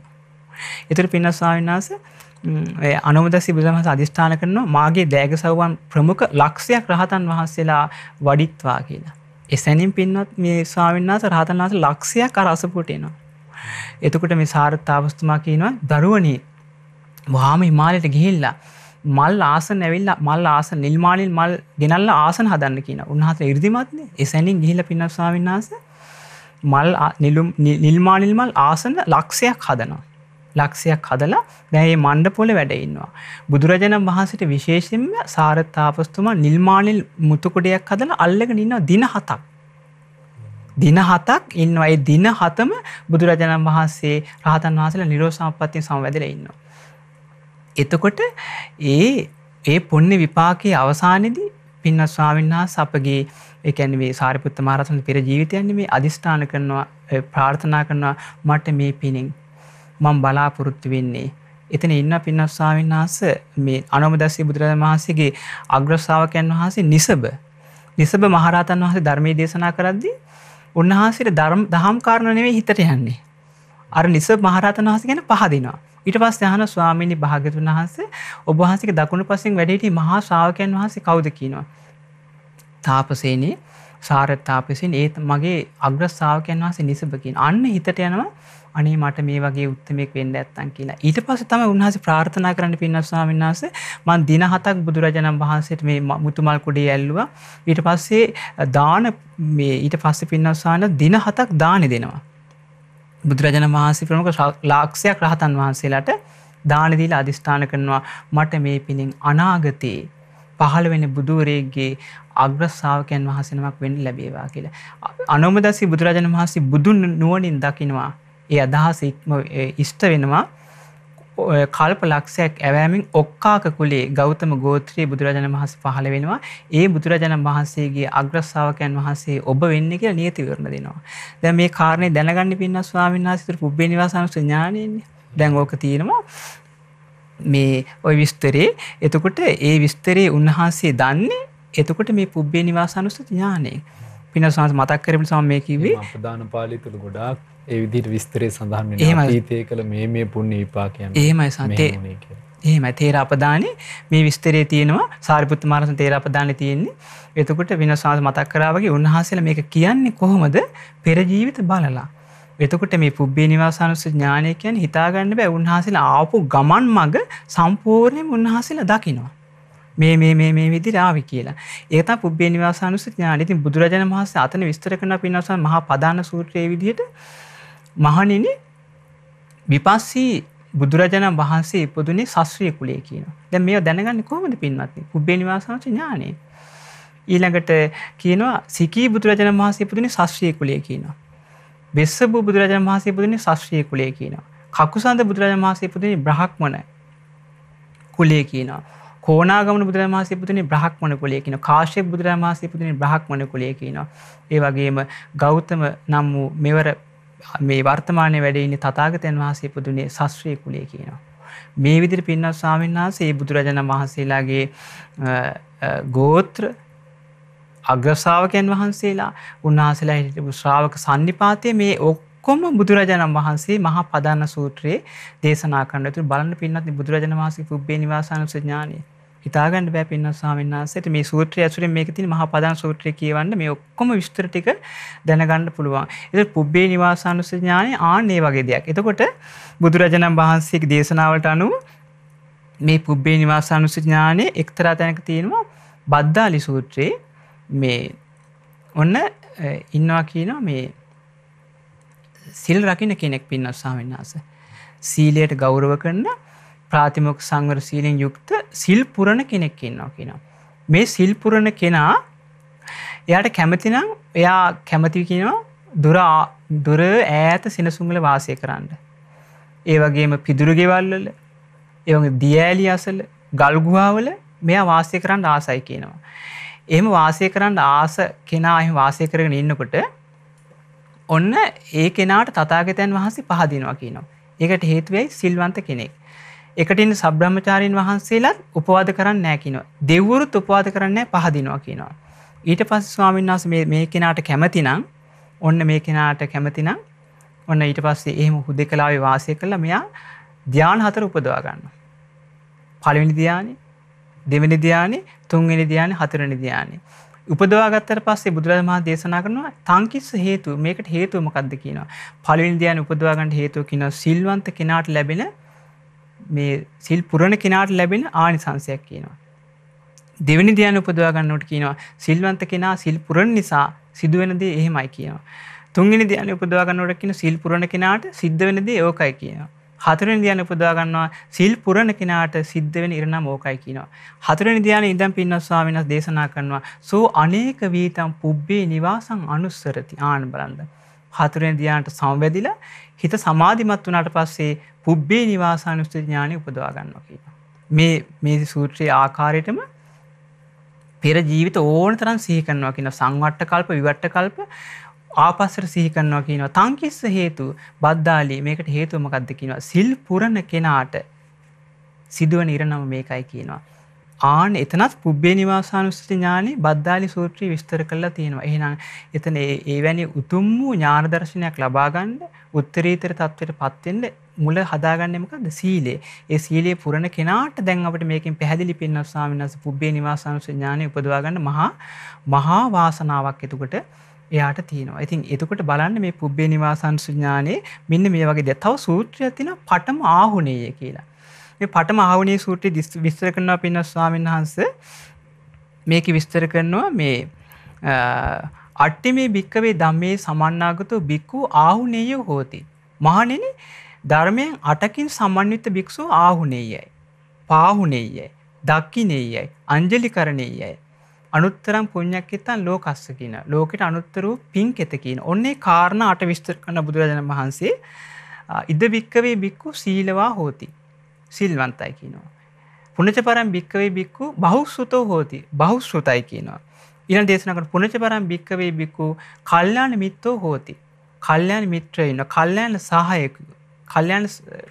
එතර පින්නස්වාවින්නාස අනුමදසි බුදුරජාණන් අධිෂ්ඨාන කරනවා මාගේ දෑග සවුවන් ප්‍රමුඛ ලක්ෂයක් රහතන් වහන්සේලා වඩිත්වා කියලා. එසැනින් පින්වත් මේ ස්වාමීන් වහන්සේ රහතන් වහන්සේ ලක්ෂයක් අර අසපුවට එනවා. එතකොට මේ සාරත් තාපස්තුමා කියනවා දරුවනේ වහාම හිමාලයට ගිහිල්ලා මල් ආසන ඇවිල්ලා මල් ආසන නිල්මානිල් මල් ගෙනල්ල ආසන හදන්න කියන උන්හස ඉරිදිමත්නේ එසැනින් ගිහිල පින්නත් ස්වාමීන් වහන්සේ මල් නිල්මානිල් මල් ආසන ලක්ෂයක් හදනවා ලක්ෂයක් හදලා දැඒ මණ්ඩපොල වැඩඉන්නවා. බුදුරජාණන් වහන්සට විශේෂෙන්ම සාරත්තාපස්තුමා නිල්මානිල් මුතුකොඩයක් හදන අල්ලක ඉන්නවා දින හතක්. දින හතක් ඉන්නවයි දින හතම බුදුරජාණන් වහන්සේ රහතන් වහසල නිරෝසාපත්තිය සංවැදල ඉන්නවා. එතකොට ඒ ඒ පුන්න විපාකයේ අවසානයේදී පින්න ස්වාමීන් වහන්සේ අපගේ ඒ කියන්නේ සාරිපුත්ත මහරහතන් පෙර ජීවිතයන්නේ මේ අදිස්ථාන කරනවා ප්‍රාර්ථනා කරනවා මට මේ පිණින් මං බලාපොරොත්තු වෙන්නේ. එතන ඉන්න පින්නස් ස්වාමීන් වහන්සේ මේ අනුමදස්සී බුදුරජාණන් වහන්සේගේ අග්‍රශ්‍රාවකයන් වහන්සේ නිසබ නිසබ මහරහතන් වහන්සේ ධර්මයේ දේශනා කරද්දී උන්වහන්සේට ධර්ම දහම් කාරණා නෙවෙයි හිතට යන්නේ. අර නිසබ මහරහතන් වහන්සේ ගැන පහදිනවා. ඊට පස්සේ අහන ස්වාමීනි භාග්‍යතුන් වහන්සේ ඔබ වහන්සේගේ දකුණු පස්සෙන් වැඩ සිටි මහා ශ්‍රාවකයන් වහන්සේ කවුද කියනවා. තාපසේනේ සාරත් තාපසේනේ ඒත් මගේ අග්‍රශ්‍රාවකයන් වහන්සේ නිසබ කියන. අන්න හිතට යනවා අනේ මට මේ වගේ උත්තමෙක් වෙන්න ඇත්තන් කියලා ඊට පස තම උන්හස ප්‍රාර්ථනා කරන්න පින්නස්වාමන් වහස මන් දින හතක් බුදුරජාණන් වහන්සේට මේ මුතුමල් කොඩේ ඇල්ලවා ඊට පස්සේ දාන මේ ඊට පස්ස පින්නවසාන දින හතක් දානෙ දෙනවා බුදුරජාණන් වහන්සේ ප්‍රමුඛ ලාක්ෂයක් රහතන් වහන්සේලාට දානදීල අධිෂ්ඨාන කරනවා මට මේ පිණින් අනාගතයේ පහළ වෙන බුදුවරේගේ අග්‍රස්සාාවකයන් වහසෙනමක් වෙන්න ලැබේවා කියලා. අනොමදසි බුදුරජාණන් වහන්සේ බුදුන් නුවනින් දකිනවා ඒ අදහස ඉක්ම ඉෂ්ට වෙනවා කල්ප ලක්ෂයක් ඇවෑමින් ඔක්කාක කුලේ ගෞතම ගෝත්‍රයේ බුදුරජාණන් වහන්සේ පහළ වෙනවා ඒ බුදුරජාණන් වහන්සේගේ අග්‍රස්සාාවකයන් වහන්සේ ඔබ වෙන්න කිය නීතිවරණ දෙනවා දැ මේ කාරණය දැනගන්න පින්න ස්වාමන් වහසිතර පුබ්බ නිවාසනුස ඥානයන්නේ දැන් ඕක තියෙනවා මේ ඔය විස්තරේ එතකොට ඒ විස්තරේ උන්වහන්සේ දන්නේ එතකොට මේ පුබ්බේ නිවාසනුස ඥානය පින සහ මතක් කරම සම මේ කිවේ ප්‍රධාන පාලි තුළ ගොඩක් ඒ විදිට විස්තරය සඳහන් ඒම තය කළ මේ මේ පුුණ විපාකයන් ඒමයි සන්තේ එහෙම තේර අපදානය මේ විස්තරේ තියෙනවා සාරිපුත්ත මාරස තේර අපදාන තියෙන්නේ එතකොට වෙනසාස මතක් කරාවගේ උන්වහන්සේලා මේක කියන්නේ කොහොමද පෙර ජීවිත බලලා එතකොට මේ පුබ්බේ නිවාසානුස්ස ඥානය කියන්නේ හිතාගන්න බෑ උන්වහන්සේලා ආපු ගමන් මඟ සම්පූර්ණයෙන් උන්වහන්සේලා දකිනවා මේ මේ මේ මේ විදිහට ආවි කියලා. ඒක තමයි පුබ්බේ නිවාසානුස්සති ඥානය. ඉතින් බුදුරජාණන් වහන්සේ අතන විස්තර කරන පින්නසන් මහා පදාන සූත්‍රයේ විදිහට මහණෙනි විපස්සී බුදුරජාණන් වහන්සේ ඉපදුනේ ශාස්ත්‍රීය කුලයේ කියනවා. දැන් මේව දැනගන්නේ කොහොමද පින්වත්නි? පුබ්බේ නිවාසානුස්සති ඥානය. ඊළඟට කියනවා සිකී බුදුරජාණන් වහන්සේ ඉපදුනේ ශාස්ත්‍රීය කුලයේ කියනවා. බෙස්සබු බුදුරජාණන් වහන්සේ ඉපදුනේ ශාස්ත්‍රීය කුලයේ කියනවා. කකුසඳ බුදුරජාණන් වහන්සේ ඉපදුනේ බ්‍රහ්මණ කුලයේ කියනවා. කෝනාගමන බුදුරමාසේ පුතන බ්‍රහක්මන කොලය කියන කාශය බුදුරමාසේ පුතින බ්‍රහක්මන කොලය කියනවා. ඒ වගේම ගෞතම නම් වූ මෙවර මේ වර්තමානය වැඩඉන්න තතාගතයන් වහන්සේ පුදුනේ ශස්ත්‍රය කුලේ කියනවා. මේ විදිර පින්නත් ස්වාමීන් වහන්සේ බුදුරජාණන් වහන්සේලාගේ ගෝත්‍ර අග්‍රසාාවකයන් වහන්සේලා උන්වහන්සේලා හිටපු ශ්‍රාවක සන්නිපාතය මේ ඕක් ඔක්කොම බුදුරජාණන් වහන්සේ මහා පදාන්න සූත්‍රයේ දේශනා කරන්න තුළ බලන්න පින්නත් බුදුරජාණන් වහන්සේ පුබ්බේ නිවාසානුසඥානය හිතාගන්න බෑ පින්න සාමන්නාසට මේ සූත්‍රය ඇසුරෙන් මේක තින් මහ පදාන සූත්‍රය කියවන්න මේ ඔක්කොම විස්තර ටික දැනගන්න පුළුවන්. එතකොට පුබ්බේ නිවාසානුස ඥානෙ ආන්නේ වගේ දෙයක්. එතකොට බුදුරජාණන් වහන්සේගේ දේශනාවලට අනුව මේ පුබ්බේ නිවාසානුස ඥානෙ එක්තරා තැනක තියෙනවා බද්දාලි සූත්‍රයේ මේ ඔන්න ඉන්නවා කියනවා මේ සිල් රකින්න කෙනෙක් පින්නස්සාමන්නාස. සීලයට ගෞරව කරන්න ප්‍රාතිමොක් සංවර සීලෙන් යුක්ත සිල්පුරණ කෙනෙක් ඉන්නවා කියනවා. මේ සිල්පුරණ කෙනා එයාට කැමතිනම් එයා කැමති කියනවා දුර දුර ඈත සිනසුන්ගල වාසය කරන්න. ඒ වගේම පිදුරුගෙවල්වල එවගේ දියෑලි අසල ගල්ගුවාවල මෙයා වාසය කරන්න ආසයි කියනවා. එහෙම වාසය කරන්න ආස කෙනා එහි වාසය කරගෙන ඉන්නකොට ඔන්න ඒ කෙනාට තතාගතයන් වහන්සේ පහදිනවා කියනවා. ඒකට හේතුවයි සිල්වන්ත කෙනෙක්. එකටන්න සබ්‍රහ්මචාරීන් වහන්සේලාත් උපවාද කරන්න නෑකිනවා. දෙව්වරුත් උපවාද කරන්න පහදිනවා කියනවා. ඊට පස් ස්වාමින්වාස මේ කෙනාට කැමතිනම් ඔන්න මේ කෙනාට කැමතිනම් ඔන්න ඊට පස්සේ එහෙම හුද කලාවේ වාසය කළ මෙයා ධ්‍යාන හතර උපදවා ගන්න. පළවෙනි ධ්‍යානෙ දෙවැනි ධ්‍යානෙ තුන්වෙනි ධ්‍යානෙ හතරවෙනි ධ්‍යානෙ. උපදවාගත්තට පස්සේ බුදුරජාණන් වහන්සේ දේශනා කරනවා තංකිස්ස හේතු මේකට හේතුව මොකක්ද කියනවා. පළවෙනි ධ්‍යාන උපදවා ගන්න හේතුව කියනවා සිල්වන්ත කෙනාට ලැබෙන මේ සිල් පුරණ කෙනාට ලැබෙන ආනිසංසයක් කියනවා. දෙවැනි ධ්‍යාන උපදවා ගන්නවට කියනවා සිල්වන්ත කෙනා සිල් පුරණ නිසා සිදුවෙන දේ එහෙමයි කියනවා. තුන්වෙනි ධ්‍යාන උපදවා ගන්නවට කියන සිල් පුරණ කෙනාට සිද්ධ වෙන දේ ඕකයි කියනවා. හතරෙන් ධ්‍යාන උපදවා ගන්නවා සිල් පුරණ කෙනාට සිද්ධ වෙන ඉරණම ඕකයි කියනවා. හතරෙන් ධ්‍යාන ඉඳන් පින්නස් ස්වාමීන් දේශනා කරනවා සෝ අනේක වීතම් පුබ්බේ නිවාසං අනුස්සරති ආන බලන්න. හතරෙන් ධ්‍යානට සමවැදිලා හිත සමාධිමත් වුණාට පස්සේ පුබ්බේ නිවාසානුස්ත ඥානය උපදවා ගන්නවා කියලා. මේ මේ සූත්‍රයේ ආකාරයටම පෙර ජීවිත ඕන තරම් සිහිකන්නවා කියන සංවට්ට කල්ප විවට්ට කල්ප ආපස්සර සිහිකන්නවා කියනවා තංකිස්ස හේතු බද්දාලී මේකට හේතුවමකක්ද කියනවා සිල් පුරණ කෙනාට සිදුවන ඉරණම මේකයි කියනවා. ආන එතනත් පුබ්බේ නිවාසානුස්සති ඥානි බද්ධාලි සූත්‍රී විස්තර කරලා තියෙනවා. එහෙනම් එතන ඒ වැනි උතුම් වූ ඥාන දර්ශනයක් ලබා ගන්න උත්තරීතර තත්වයට පත් වෙන්න මුල හදාගන්නේ මොකද්ද? සීලය. ඒ සීලය පුරන කෙනාට දැන් අපිට මේකෙන් පැහැදිලි පින්නස් ස්වාමීන් වහන්සේ පුබ්බේ නිවාසානුස්සති ඥානි උපදවා ගන්න මහා මහා වාසනාවක් එතකොට එයාට තියෙනවා. ඉතින් එතකොට බලන්න මේ පුබ්බේ නිවාසානුස්සති ඥානේ මෙන්න මේ වගේ දේ. තව සූත්‍රයක් තියෙනවා පඨම ආහුණේය කියලා. පටම ආවනේ සූට්‍රය විස්තර කරනවා පින්නස් ස්වාමීන් වහන්ස මේක විස්තර කරනවා මේ අට්ටි මේ භික්කවේ දම්මේ සමන්නාගතු බික්කු ආහුනේය හෝති. මහනෙන ධර්මයෙන් අටකින් සමන්විත භික්‍ෂු ආහුනේයයි. පාහුනේයයි. දක්කිනේයයි. අංජලි කරණේයයි. අනුත්තරම් පුුණ්ඥක් එතන් ලෝකස්ස කියන ලෝකට අනුත්තරු පින් කෙතකින් ඔන්නේ කාරණ අට විස්තර කන බුදුරජණන් වහන්සේ ඉද භික්කවේ බික්කු සීලවා හෝති. සිල්වන්තයි කියනවා. පුනච පරම් භික්කවේ බික්කු බෞස්සුතෝ හෝති බෞස්සුතයි කියනවා. ඉන දේශනකට පුනච පරම් භික්කවේ බික්කු කල්්‍යාන මිත්තෝ හෝති. කල්්‍යයාන මිත්‍රයඉන්න කල්්‍යයාන සහයකු. කල්්‍යයන්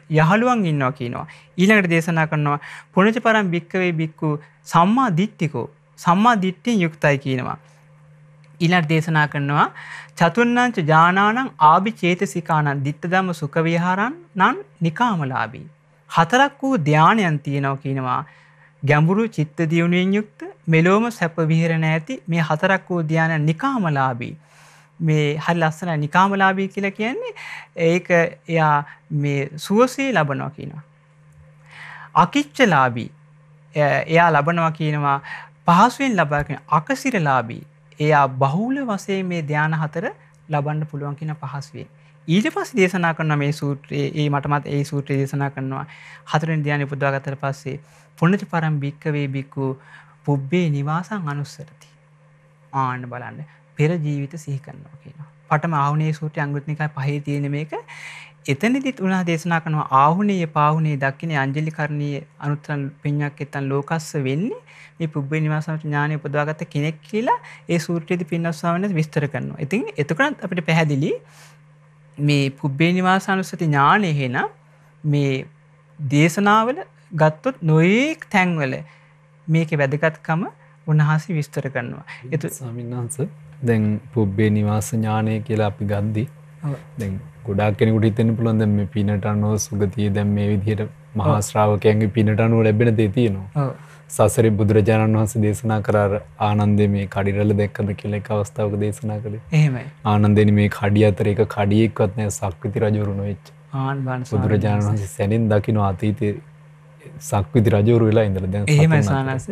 යහළුවන් ඉන්නවා කියනවා. ඊළඟට දේශනා කරනවා පුනච පරම් භික්කවේ බික්කු සම්මා දිට්ටිකෝ සම්මා දිට්ටියෙන් යුක්තයි කියනවා. ඉලට දේශනා කරනවා චතුන්නංච ජානානං ආභි චේතසිකානන් දිත්ත දම සුකවිහාරන් නන් නිකාමලාබී. හතරක් වූ ධානයන් තියෙනවා කියනවා ගැඹුරු චිත්ත දියුණුවෙන් යුක්ත මෙලොවම සැප විහරණ ඇති මේ හතරක් වූ ධානයන් නිකාමලාභී මේ හරි ලස්සන නිකාමලාභී කියලා කියන්නේ ඒක එයා මේ සුවසේ ලබනවා කියනවා අකිච්චලාභී එයා ලබනවා කියනවා පහසුවෙන් ලබාගෙන අකසිරලාභී එයා බහුල වශයෙන් මේ ධාන හතර ලබන්න පුළුවන් කියන පහසුවෙන් ඊට පස් දේශනා කරන මේ සූත්‍රයේ ඒ මටමත් ඒ සූත්‍රය දේශනා කරනවා හතුරෙන් ධ්‍යාන පුද්වාගතර පස්සේ පුනති පරම් භික්කවේ බික්කු පුබ්බේ නිවාසං අනුස්සරති ආන්න බලන්න පෙර ජීවිත සිහි කරනවා කියනවා පටම ආවුනේ සූට්‍ය අංගෘත්නිකයි පහහි තියෙන මේක එතනදිත් උනා දේශනා කනවා ආහුනේ පාහුනේ දක්කින අංජලි කරණය අනුත්තරන් පින්යක් එතන් ලෝකස්ස වෙන්නේ මේ පුබ්බේ නිවාසමට ඥානය උපදවාගත කෙනෙක් කියලා ඒ සූට්‍රයේද පින්නස්සාාවන විස්තර කරනවා ඉතින් එතකනත් අපිට පැහැදිලි මේ පුබ්බේ නිවාසානුස්සති ඥානය හෙන මේ දේශනාවල ගත්තොත් නොයෙක් තැන්වල මේක වැදගත්කම උන්හන්සේ විස්තර කරනවා. එතු සමින්හන්ස දැන් පුබ්බේ නිවාස ඥානය කියලා අපි ගද්දි දැන් ගොඩක් කෙනෙකුට හිතෙන පුළුවන් දැන් මේ පිනට අනුව සුගතිය දැන් මේ විදිහට මහා ශ්‍රාවකයන්ගේ පිනට අනුව ලැබෙන දේ තියෙනවා. සසරි බුදුරජාණන් වහන්සේ දේශනා කරාර ආනන්දේ මේ කඩිරල දැක්කද කියලා එක අවස්ථාවක දේශනා කළේ. එහෙමයි. ආනන්දෙනි මේ කඩිය අතර එක කඩියෙක්වත් නැහැ සක්විති රජවරු නොවෙච්ච. ආන් වහන්සේ බුදුරජාණන් වහන්සේ සැනින් දකින්න අතීතයේ සක්විති රජවරු වෙලා ඉඳලා දැන් එහෙමයි සානස.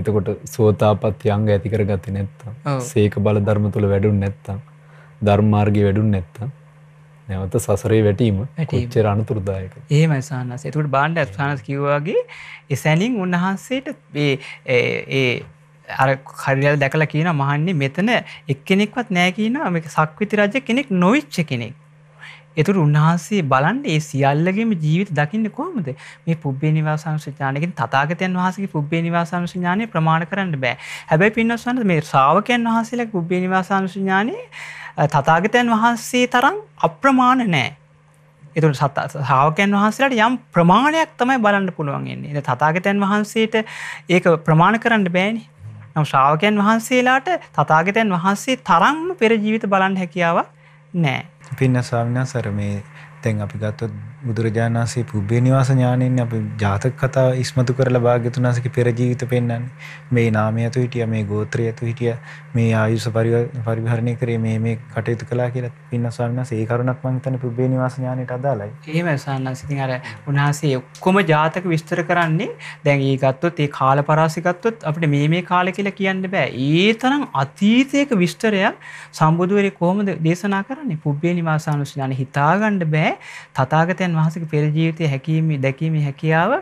එතකොට සෝතාපත්ති අංග ඇති කරගත්තේ නැත්තම් සීක බල ධර්ම තුල වැඩුන් නැත්තම් ධර්මාර්ගය වැඩුන් නැත්තම් නැවත සසරේ වැටීම චර අනතුරදායක ඒ මසාහස තුට බාණ්ඩ ඇත්සානස් කිවවාගේ එසැනින් උන්වහන්සේට ඒ අර කරියල් දැකලා කියන මහන්නේ මෙතන එක්කෙනෙක්වත් නෑ කියන මේ සක්විති රජ කෙනෙක් නොවිච්ච කෙනෙක් එතුර උන්වහන්සේ බලන්ට ඒ සියල්ලගේම ජීවිත දකින්න කොහමද මේ පුබ්බේ නිවාසංශඥානකින් තතාගතයන් වහසගේ පුබ්බේ නිවාසංශඥානය ප්‍රමාණ කරන්න බෑ හැබැයි පින්නස්වන්න මේ ශ්‍රාවකයන් වහසේලා පුබ්බේ නිවාසංශඥානය තතාගතයන් වහන්සේ තරම් අප්‍රමාණ නෑ. එතු සාාවකයන් වහන්සේට යම් ප්‍රමාණයක් තමයි බලන්න පුළුවන්ගන්නේ තතාගතයන් වහන්සේට ඒක ප්‍රමාණ කරන්න බෑනි නම් ශ්‍රාවකයන් වහන්සේලාට තතාගතයන් වහන්සේ තරම්ම පෙරජීවිත බලන්න හැකියාව නෑ. පින්න ස්වාමිනා සරමේ තැන් අපි ගත්තොත් බුදුරජාණන් වහන්සේ පුබ්බේ නිවාස ඥාණයෙන් අපි ජාතක කතා ඉස්මතු කරලා භාග්‍යතුන් වහන්සේගේ පෙර ජීවිත පෙන්වන්නේ මේ නාමය තු හිටියා මේ ගෝත්‍රය තු හිටියා මේ ආයුෂ පරිහරණය කරේ මේ මේ කටයුතු කළා කියලා පින්න ස්වාමීන් වහන්සේ ඒ කරුණක් මම හිතන්නේ පුබ්බේ නිවාස ඥාණයට අදාළයි. එහෙමයි ස්වාමීන් ඉතින් අර උන්වහන්සේ ඔක්කොම ජාතක විස්තර කරන්නේ දැන් ඒ ගත්තොත් ඒ කාල පරාසය ගත්තොත් අපිට මේ මේ කාලය කියලා කියන්න බෑ. ඒ තරම් අතීතයක විස්තරයක් සම්බුදුවරේ කොහොමද දේශනා කරන්නේ? පුබ්බේ නිවාසානුස්ඥාන හිතාගන්න බෑ. තථාගතයන් බුදුරජාන් වහන්සේගේ පෙර ජීවිතයේ හැකීමේ දැකීමේ හැකියාව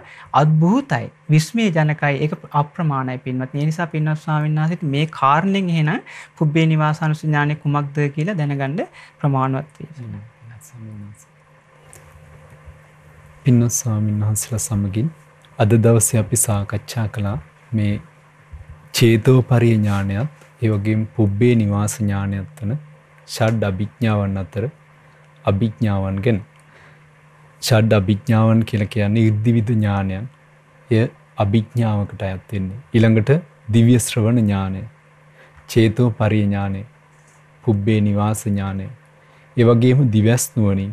අද්භූතයි. විස්මයජනකයි. ඒක අප්‍රමාණයි පින්වත්නි. ඒ නිසා පින්වත් ස්වාමීන් වහන්සේට මේ කාරණෙන් එහෙනම් පුබ්බේ නිවාසානුසු ඥානෙ කුමක්ද කියලා දැනගන්න ප්‍රමාණවත් වෙනවා. පින්වත් ස්වාමීන් වහන්සේලා සමගින් අද දවසේ අපි සාකච්ඡා කළා මේ චේතෝපරිය ඥානයත් ඒ වගේම පුබ්බේ නිවාස ඥානයත් වෙන ෂඩ් අභිඥාවන් අතර අභිඥාවන් ගැන ෂඩ් අභිඥාවන් කියල කියන්නේ ඉර්දිවිද ඥානයන් එය අභිඥාවකට අයත්වෙන්නේ. ඉළඟට දිව්‍යශ්‍රවණ ඥානය චේතෝ පරිඥානය පුබ්බේ නිවාස ඥානය. එවගේම දිවැස්නුවනින්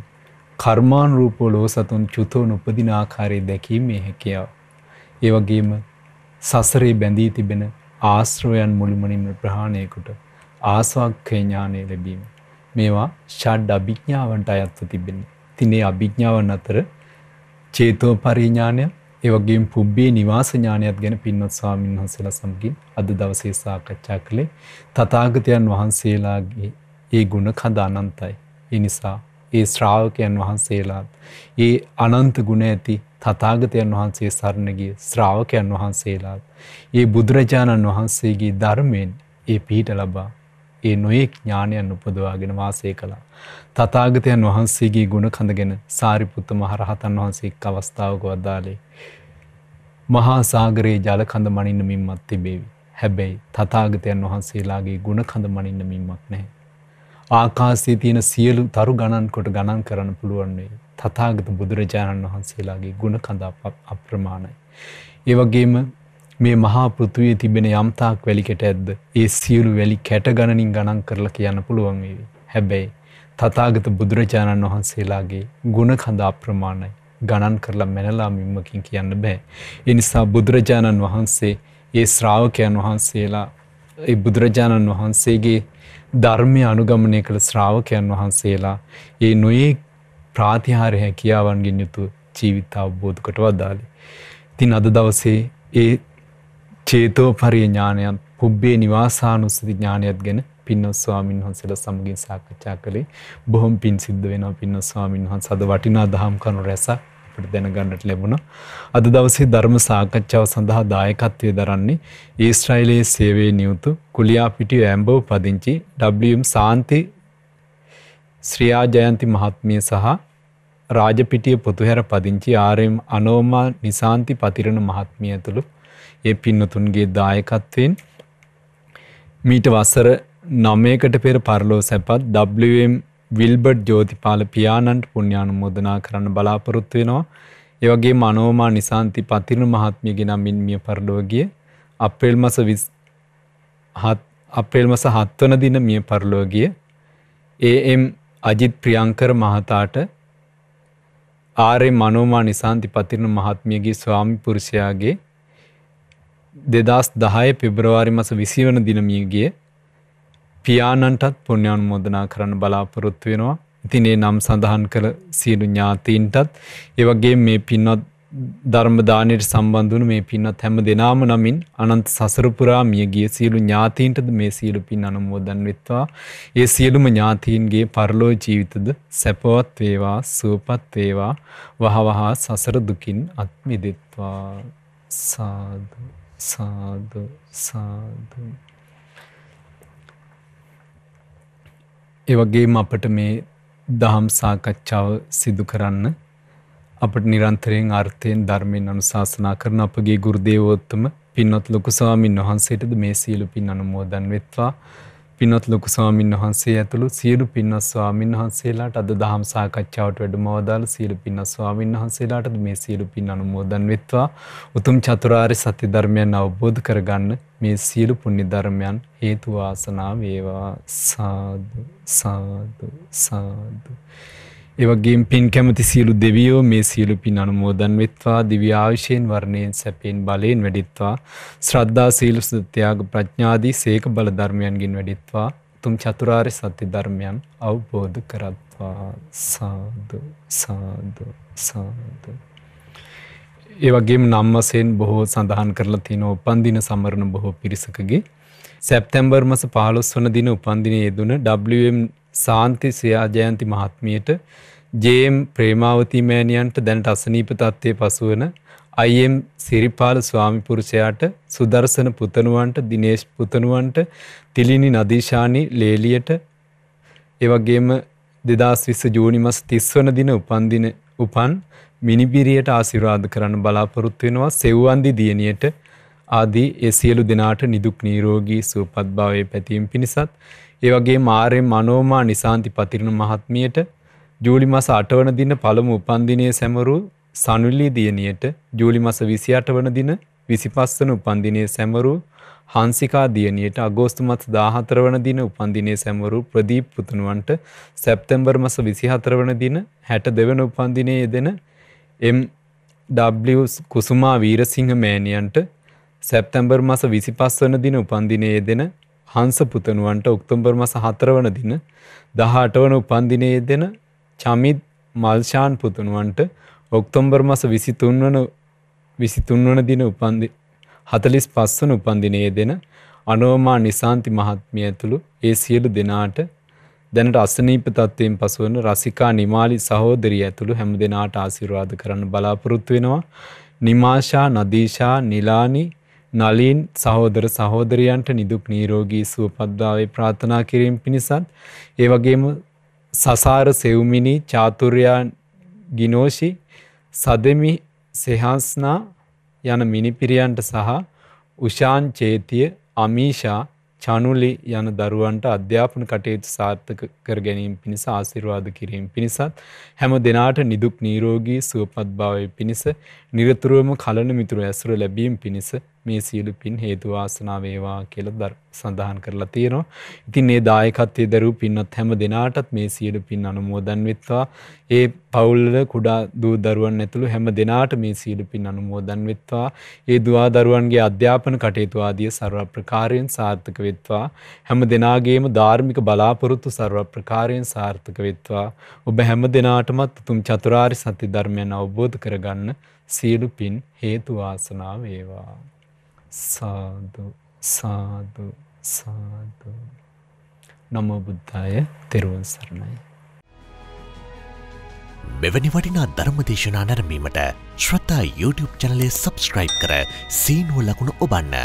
කර්මාන් රූපෝලෝ සතුන් චුතෝ නොපදින ආකාරය දැකීමේ හැකියාව. ඒවගේම සසරේ බැඳී තිබෙන ආශ්‍රෝයන් මුළුමනින්ම ප්‍රහාණයකුට ආසවක්්‍ය ඥානය ලැබීම. මේවා ෂඩ් අභිඥාවන්ට අයත්ව තිබෙන්නේ. තිනේ අභිඥාවන් අතර චේතෝ පරිඥානය ඒවගේ පුබ්බේ නිවාසඥානයක් ගැන පින්වත් ස්වාමීන් වහන්සේලා සමගින් අද දවසේ සාකච්ඡා කළේ තථාගතයන් වහන්සේලාගේ ඒ ගුණ කඳ අනන්තයි. ඒ නිසා ඒ ශ්‍රාවකයන් වහන්සේලාත් ඒ අනන්ත ගුණ ඇති තථාගතයන් වහන්සේ සරණ ගිය ශ්‍රාවකයන් වහන්සේලාත් ඒ බුදුරජාණන් වහන්සේගේ ධර්මයෙන් ඒ පිහිට ලබා ඒ නොයෙක් ඥානයන් උපදවාගෙන වාසය කළා. තථාගතයන් වහන්සේගේ ගුණ කඳගෙන සාරිපුත්ත මහරහතන් වහන්සේ එක් අවස්ථාවක වදාළේ මහා සාගරයේ ජල කඳ මනින්න මින්මත් තිබේවි. හැබැයි තථාගතයන් වහන්සේලාගේ ගුණ කඳ මනින්න මින්මක් නැහැ. ආකාශයේ තියෙන සියලු තරු ගණන් කොට ගණන් කරන්න පුළුවන් වේ. තථාගත බුදුරජාණන් වහන්සේලාගේ ගුණ කඳ අප්‍රමාණයි. ඒ වගේම මේ මහා පෘථුවේ තිබෙන යම්තාක් වැලි කැට ඇද්ද ඒ සියලු වැලි කැට ගණනින් ගණන් කරලා කියන්න පුළුවන් වේවි. හැබැයි තතාගත බුදුරජාණන් වහන්සේලාගේ ගුණ කඳා අප්‍රමාණයි ගණන් කරලා මැනලා මිම්මකින් කියන්න බෑ. ඒ නිසා බුදුරජාණන් වහන්සේ ඒ ශ්‍රාවකයන් වහන්සේලා ඒ බුදුරජාණන් වහන්සේගේ ධර්මය අනුගමනය කළ ශ්‍රාවකයන් වහන්සේලා ඒ නොයේ ප්‍රාතිහාර හැකියාවන්ගෙන් යුතු ජීවිත අවබෝධ කොට වදාළේ. ඉතින් අද දවසේ ඒ චේතෝ පරිඥානයත් පුබ්බේ නිවාසානුස්සති ඥානයත් ගැන පින්නොස් ස්වාමීන් වහන්සේලා සමගින් සාකච්ඡා කළේ. බොහොම පිං සිද්ධ වෙනවා පින්නොස් ස්වාමීන් වහන්සේ අද වටිනා දහම් කරුණු රැසක් අපිට දැනගන්නට ලැබුණා. අද දවසේ ධර්ම සාකච්ඡාව සඳහා දායකත්වයේ දරන්නේ ඊශ්‍රායලයේ සේවයේ නියුතු කුලියාපිටිය ඇම්බෝ පදිංචි WM සාන්ති ශ්‍රියා ජයන්ති මහත්මිය සහ රාජපිටිය පොතුහැර පදිංචි ආරම් අනෝමා නිසාන්ති පතිරණ මහත්මිය ඇතුළු ඒ පින්නතුන්ගේ දායකත්වයෙන් මීට වසර නමයකට පෙර පරලෝ සැපත් WM විල්බඩ් ජෝතිපාල පියාණන්ට පුුණ්‍යානු මුදනා කරන්න බලාපොරොත්තු වෙනවා. ඒවගේ මනෝමා නිසාන්ති පතිරු මහත්මියග නම්මින් මිය පරලෝගිය අප්‍රේල් මස අප්‍රේල් මස හත්වන දින මිය පරලෝගිය ඒම් අජිත් ප්‍රියංකර මහතාට ආරේ මනෝමා නිසාන්ති පතිරුණු මහත්මියගේ ස්වාමි පුරුෂයාගේ දෙදස් දහය පෙබ්‍රවාරි මස විසිවන දිනමියගේ පියාණන්ටත් පුණ්‍යානුමෝදනා කරන්න බලාපොරොත්තු වෙනවා. ඉතින් ඒ නම් සඳහන් කළ සියලු ඥාතීන්ටත් ඒ වගේ මේ පින්වත් ධර්ම දානයට සම්බන්ධ වුණු මේ පින්වත් හැම දෙනාම නමින් අනන්ත සසර පුරා මිය ගිය සියලු ඥාතීන්ටද මේ සියලු පින් අනුමෝදන් වෙත්වා. ඒ සියලුම ඥාතීන්ගේ පරලෝ ජීවිතද සැපවත් වේවා, සුවපත් වේවා, වහවහ සසර දුකින් අත් මිදෙත්වා. සාදු සාදු සාදු ඒවගේම අපට මේ දහම් සාකච්ඡාව සිදු කරන්න අපට නිරන්තරයෙන් අර්ථයෙන් ධර්මයෙන් අනුශාසනා කරන අපගේ ගුරුදේවෝත්තම පින්වත් ලොකු ස්වාමින් වහන්සේටද මේ සියලු පින් අනුමෝදන් වෙත්වා පිනොත් ලොකු ස්වාමින් වහන්සේ ඇතුළු සියලු පින්වත් ස්වාමින් වහන්සේලාට අද දහම් සාකච්ඡාවට වැඩමවදාළ සියලු පින්වත් ස්වාමින් වහන්සේලාටද මේ සියලු පින් අනුමෝදන් වෙත්වා උතුම් චතුරාර්ය සත්‍ය ධර්මයන් අවබෝධ කරගන්න මේ සියලු පුණ්‍ය ධර්මයන් හේතු වාසනා වේවා සාදු සාදු සාදු ඒවගේ පින් කැමති සියලු දෙවියෝ මේ සියලු පින් අනුමෝදන් වෙත්වා දිව්‍යාවිශයෙන් වර්ණයෙන් සැපයෙන් බලයෙන් වැඩිත්වා ශ්‍රද්ධා සීලු සුත්‍යයාග ප්‍රඥාදී සේක බල ධර්මයන්ගින් වැඩිත්වා තුම් චතුරාර් සත්‍ය ධර්මයන් අවබෝධ කරත්වා සාදු සාදු සාදු. ඒවගේ නම්මසයෙන් බොහෝ සඳහන් කරලා තින උපන්දින සමරණ බොහෝ පිරිසකගේ සැප්තැම්බර් මස පහලොස් වන දින උපන්දිනය දුන WM සාන්ති සයාජයන්ති මහත්මියට ජේම් ප්‍රේමාවතී මෑණියන්ට දැනට අසනීප තත්ත්වයේ පසුවන අයිම් සිරිපාල ස්වාමිපුරුෂයාට සුදර්ශන පුතනුවන්ට දිනේශ් පුතනුවන්ට තිලිනි නදීශානි ලේලියට එවගේම දෙදස් විස්ස ජූනි මස් තිස්වන දින උපන්දින උපන් මිනිබිරියට ආසිරාධ කරන්න බලාපොරොත්තු වෙනවා සෙව්වන්දි දියණියට ආදී ඒ සියලු දෙනාට නිදුක් නීරෝගී සුවපත් භාවයේ පැතීම් පිණිසත් ඒ වගේ මාරෙන් මනෝමා නිසාන්ති පතිරණ මහත්මියට ජූලි මස අටවන දින පළමු උපන්දිනය සැමරු සනුල්ලී දියණියට ජූලි මස විසි අට වන දින විසිපස්සන උපන්දිනය සැමරු හංසිකා දියණියට අගෝස්තු මස 14 වන දින උපන්දිනයේ සැමවරු ප්‍රදීප් පුතුණුවන්ට සැප්තැම්බර් මාස 24 වන දින 62 වෙනි උපන්දිනයේ යෙදෙන එම් W කුසුමා වීරසිංහ මෑණියන්ට සැප්තැම්බර් මාස 25 වන දින උපන්දිනයේ යෙදෙන හංස පුතනුවන්ට ඔක්තුම්බර් මස හතරවන දින දහටවන උපන්දිනයේ දෙන චමිත් මල්ශාන් පුතනුවන්ට ඔක්තොම්බර් මස විසිතුන්වන විසිතුන්වන දින උපන්දි හතලිස් පස්වන උපන්දිනයේ දෙන අනෝමා නිසාන්ති මහත්මිය ඇතුළු ඒ සියලු දෙනාට දැනට අසනීප තත්ත්වයෙන් පසුවන රසිකා නිමාලි සහෝදරිය ඇතුළු හැම දෙනාට ආසිරවාද කරන්න බලාපොරොත්තු වෙනවා නිමාශා නදීශා නිලානි නලින් සහෝදර සහෝදරයන්ට නිදුක් නීරෝගී සුවපත්භාවය ප්‍රාර්ථනා කිරීම පිණිසත් ඒ වගේම සසාර සෙව්මිනි චාතුර්යා ගිනෝෂි සදෙමි සෙහන්ස්නා යන මිනිපිරියන්ට සහ උෂාන් චේතිය අමීෂා චනුලි යන දරුවන්ට අධ්‍යාපන කටයුතු සාර්ථක කර ගැනීම පිණිස ආශිර්වාද කිරීම පිණිසත් හැම දෙනාට නිදුක් නීරෝගී සුවපත් භාවය පිණිස නිරතුරුවම කලන මිතුරු ඇසුර ලැබීම පිණිස මේ සියලු පින් හේතු වාසනා වේවා කියලා සඳහන් කරලා තියෙනවා. ඉතින් මේ දායකත්වයේ දරුවෝ පින්වත් හැම දිනාටත් මේ සියලු පින් අනුමෝදන් වෙත්වා. ඒ පවුල්වල කුඩා දූ දරුවන් ඇතුළු හැම දිනාට මේ සියලු පින් අනුමෝදන් වෙත්වා. ඒ දුවා දරුවන්ගේ අධ්‍යාපන කටයුතු ආදී ਸਰව ප්‍රකාරයෙන් සාර්ථක වෙත්වා. හැම දිනාගේම ධාර්මික බලාපොරොත්තු ਸਰව ප්‍රකාරයෙන් සාර්ථක වෙත්වා. ඔබ හැම දිනාටමත් උතුම් චතුරාර්ය සත්‍ය ධර්මයන් අවබෝධ කරගන්න සියලු පින් හේතු වාසනා වේවා. සාදු සාදු සාදු. නමෝ බුද්ධාය තෙරුවන් සරණයි. මෙවැනි වටිනා ධර්ම දේශනා නැරඹීමට ශ්‍රතා YouTube චැනලය සබස්ක්‍රයිබ් කර සීනුව ලකුණු ඔබන්න.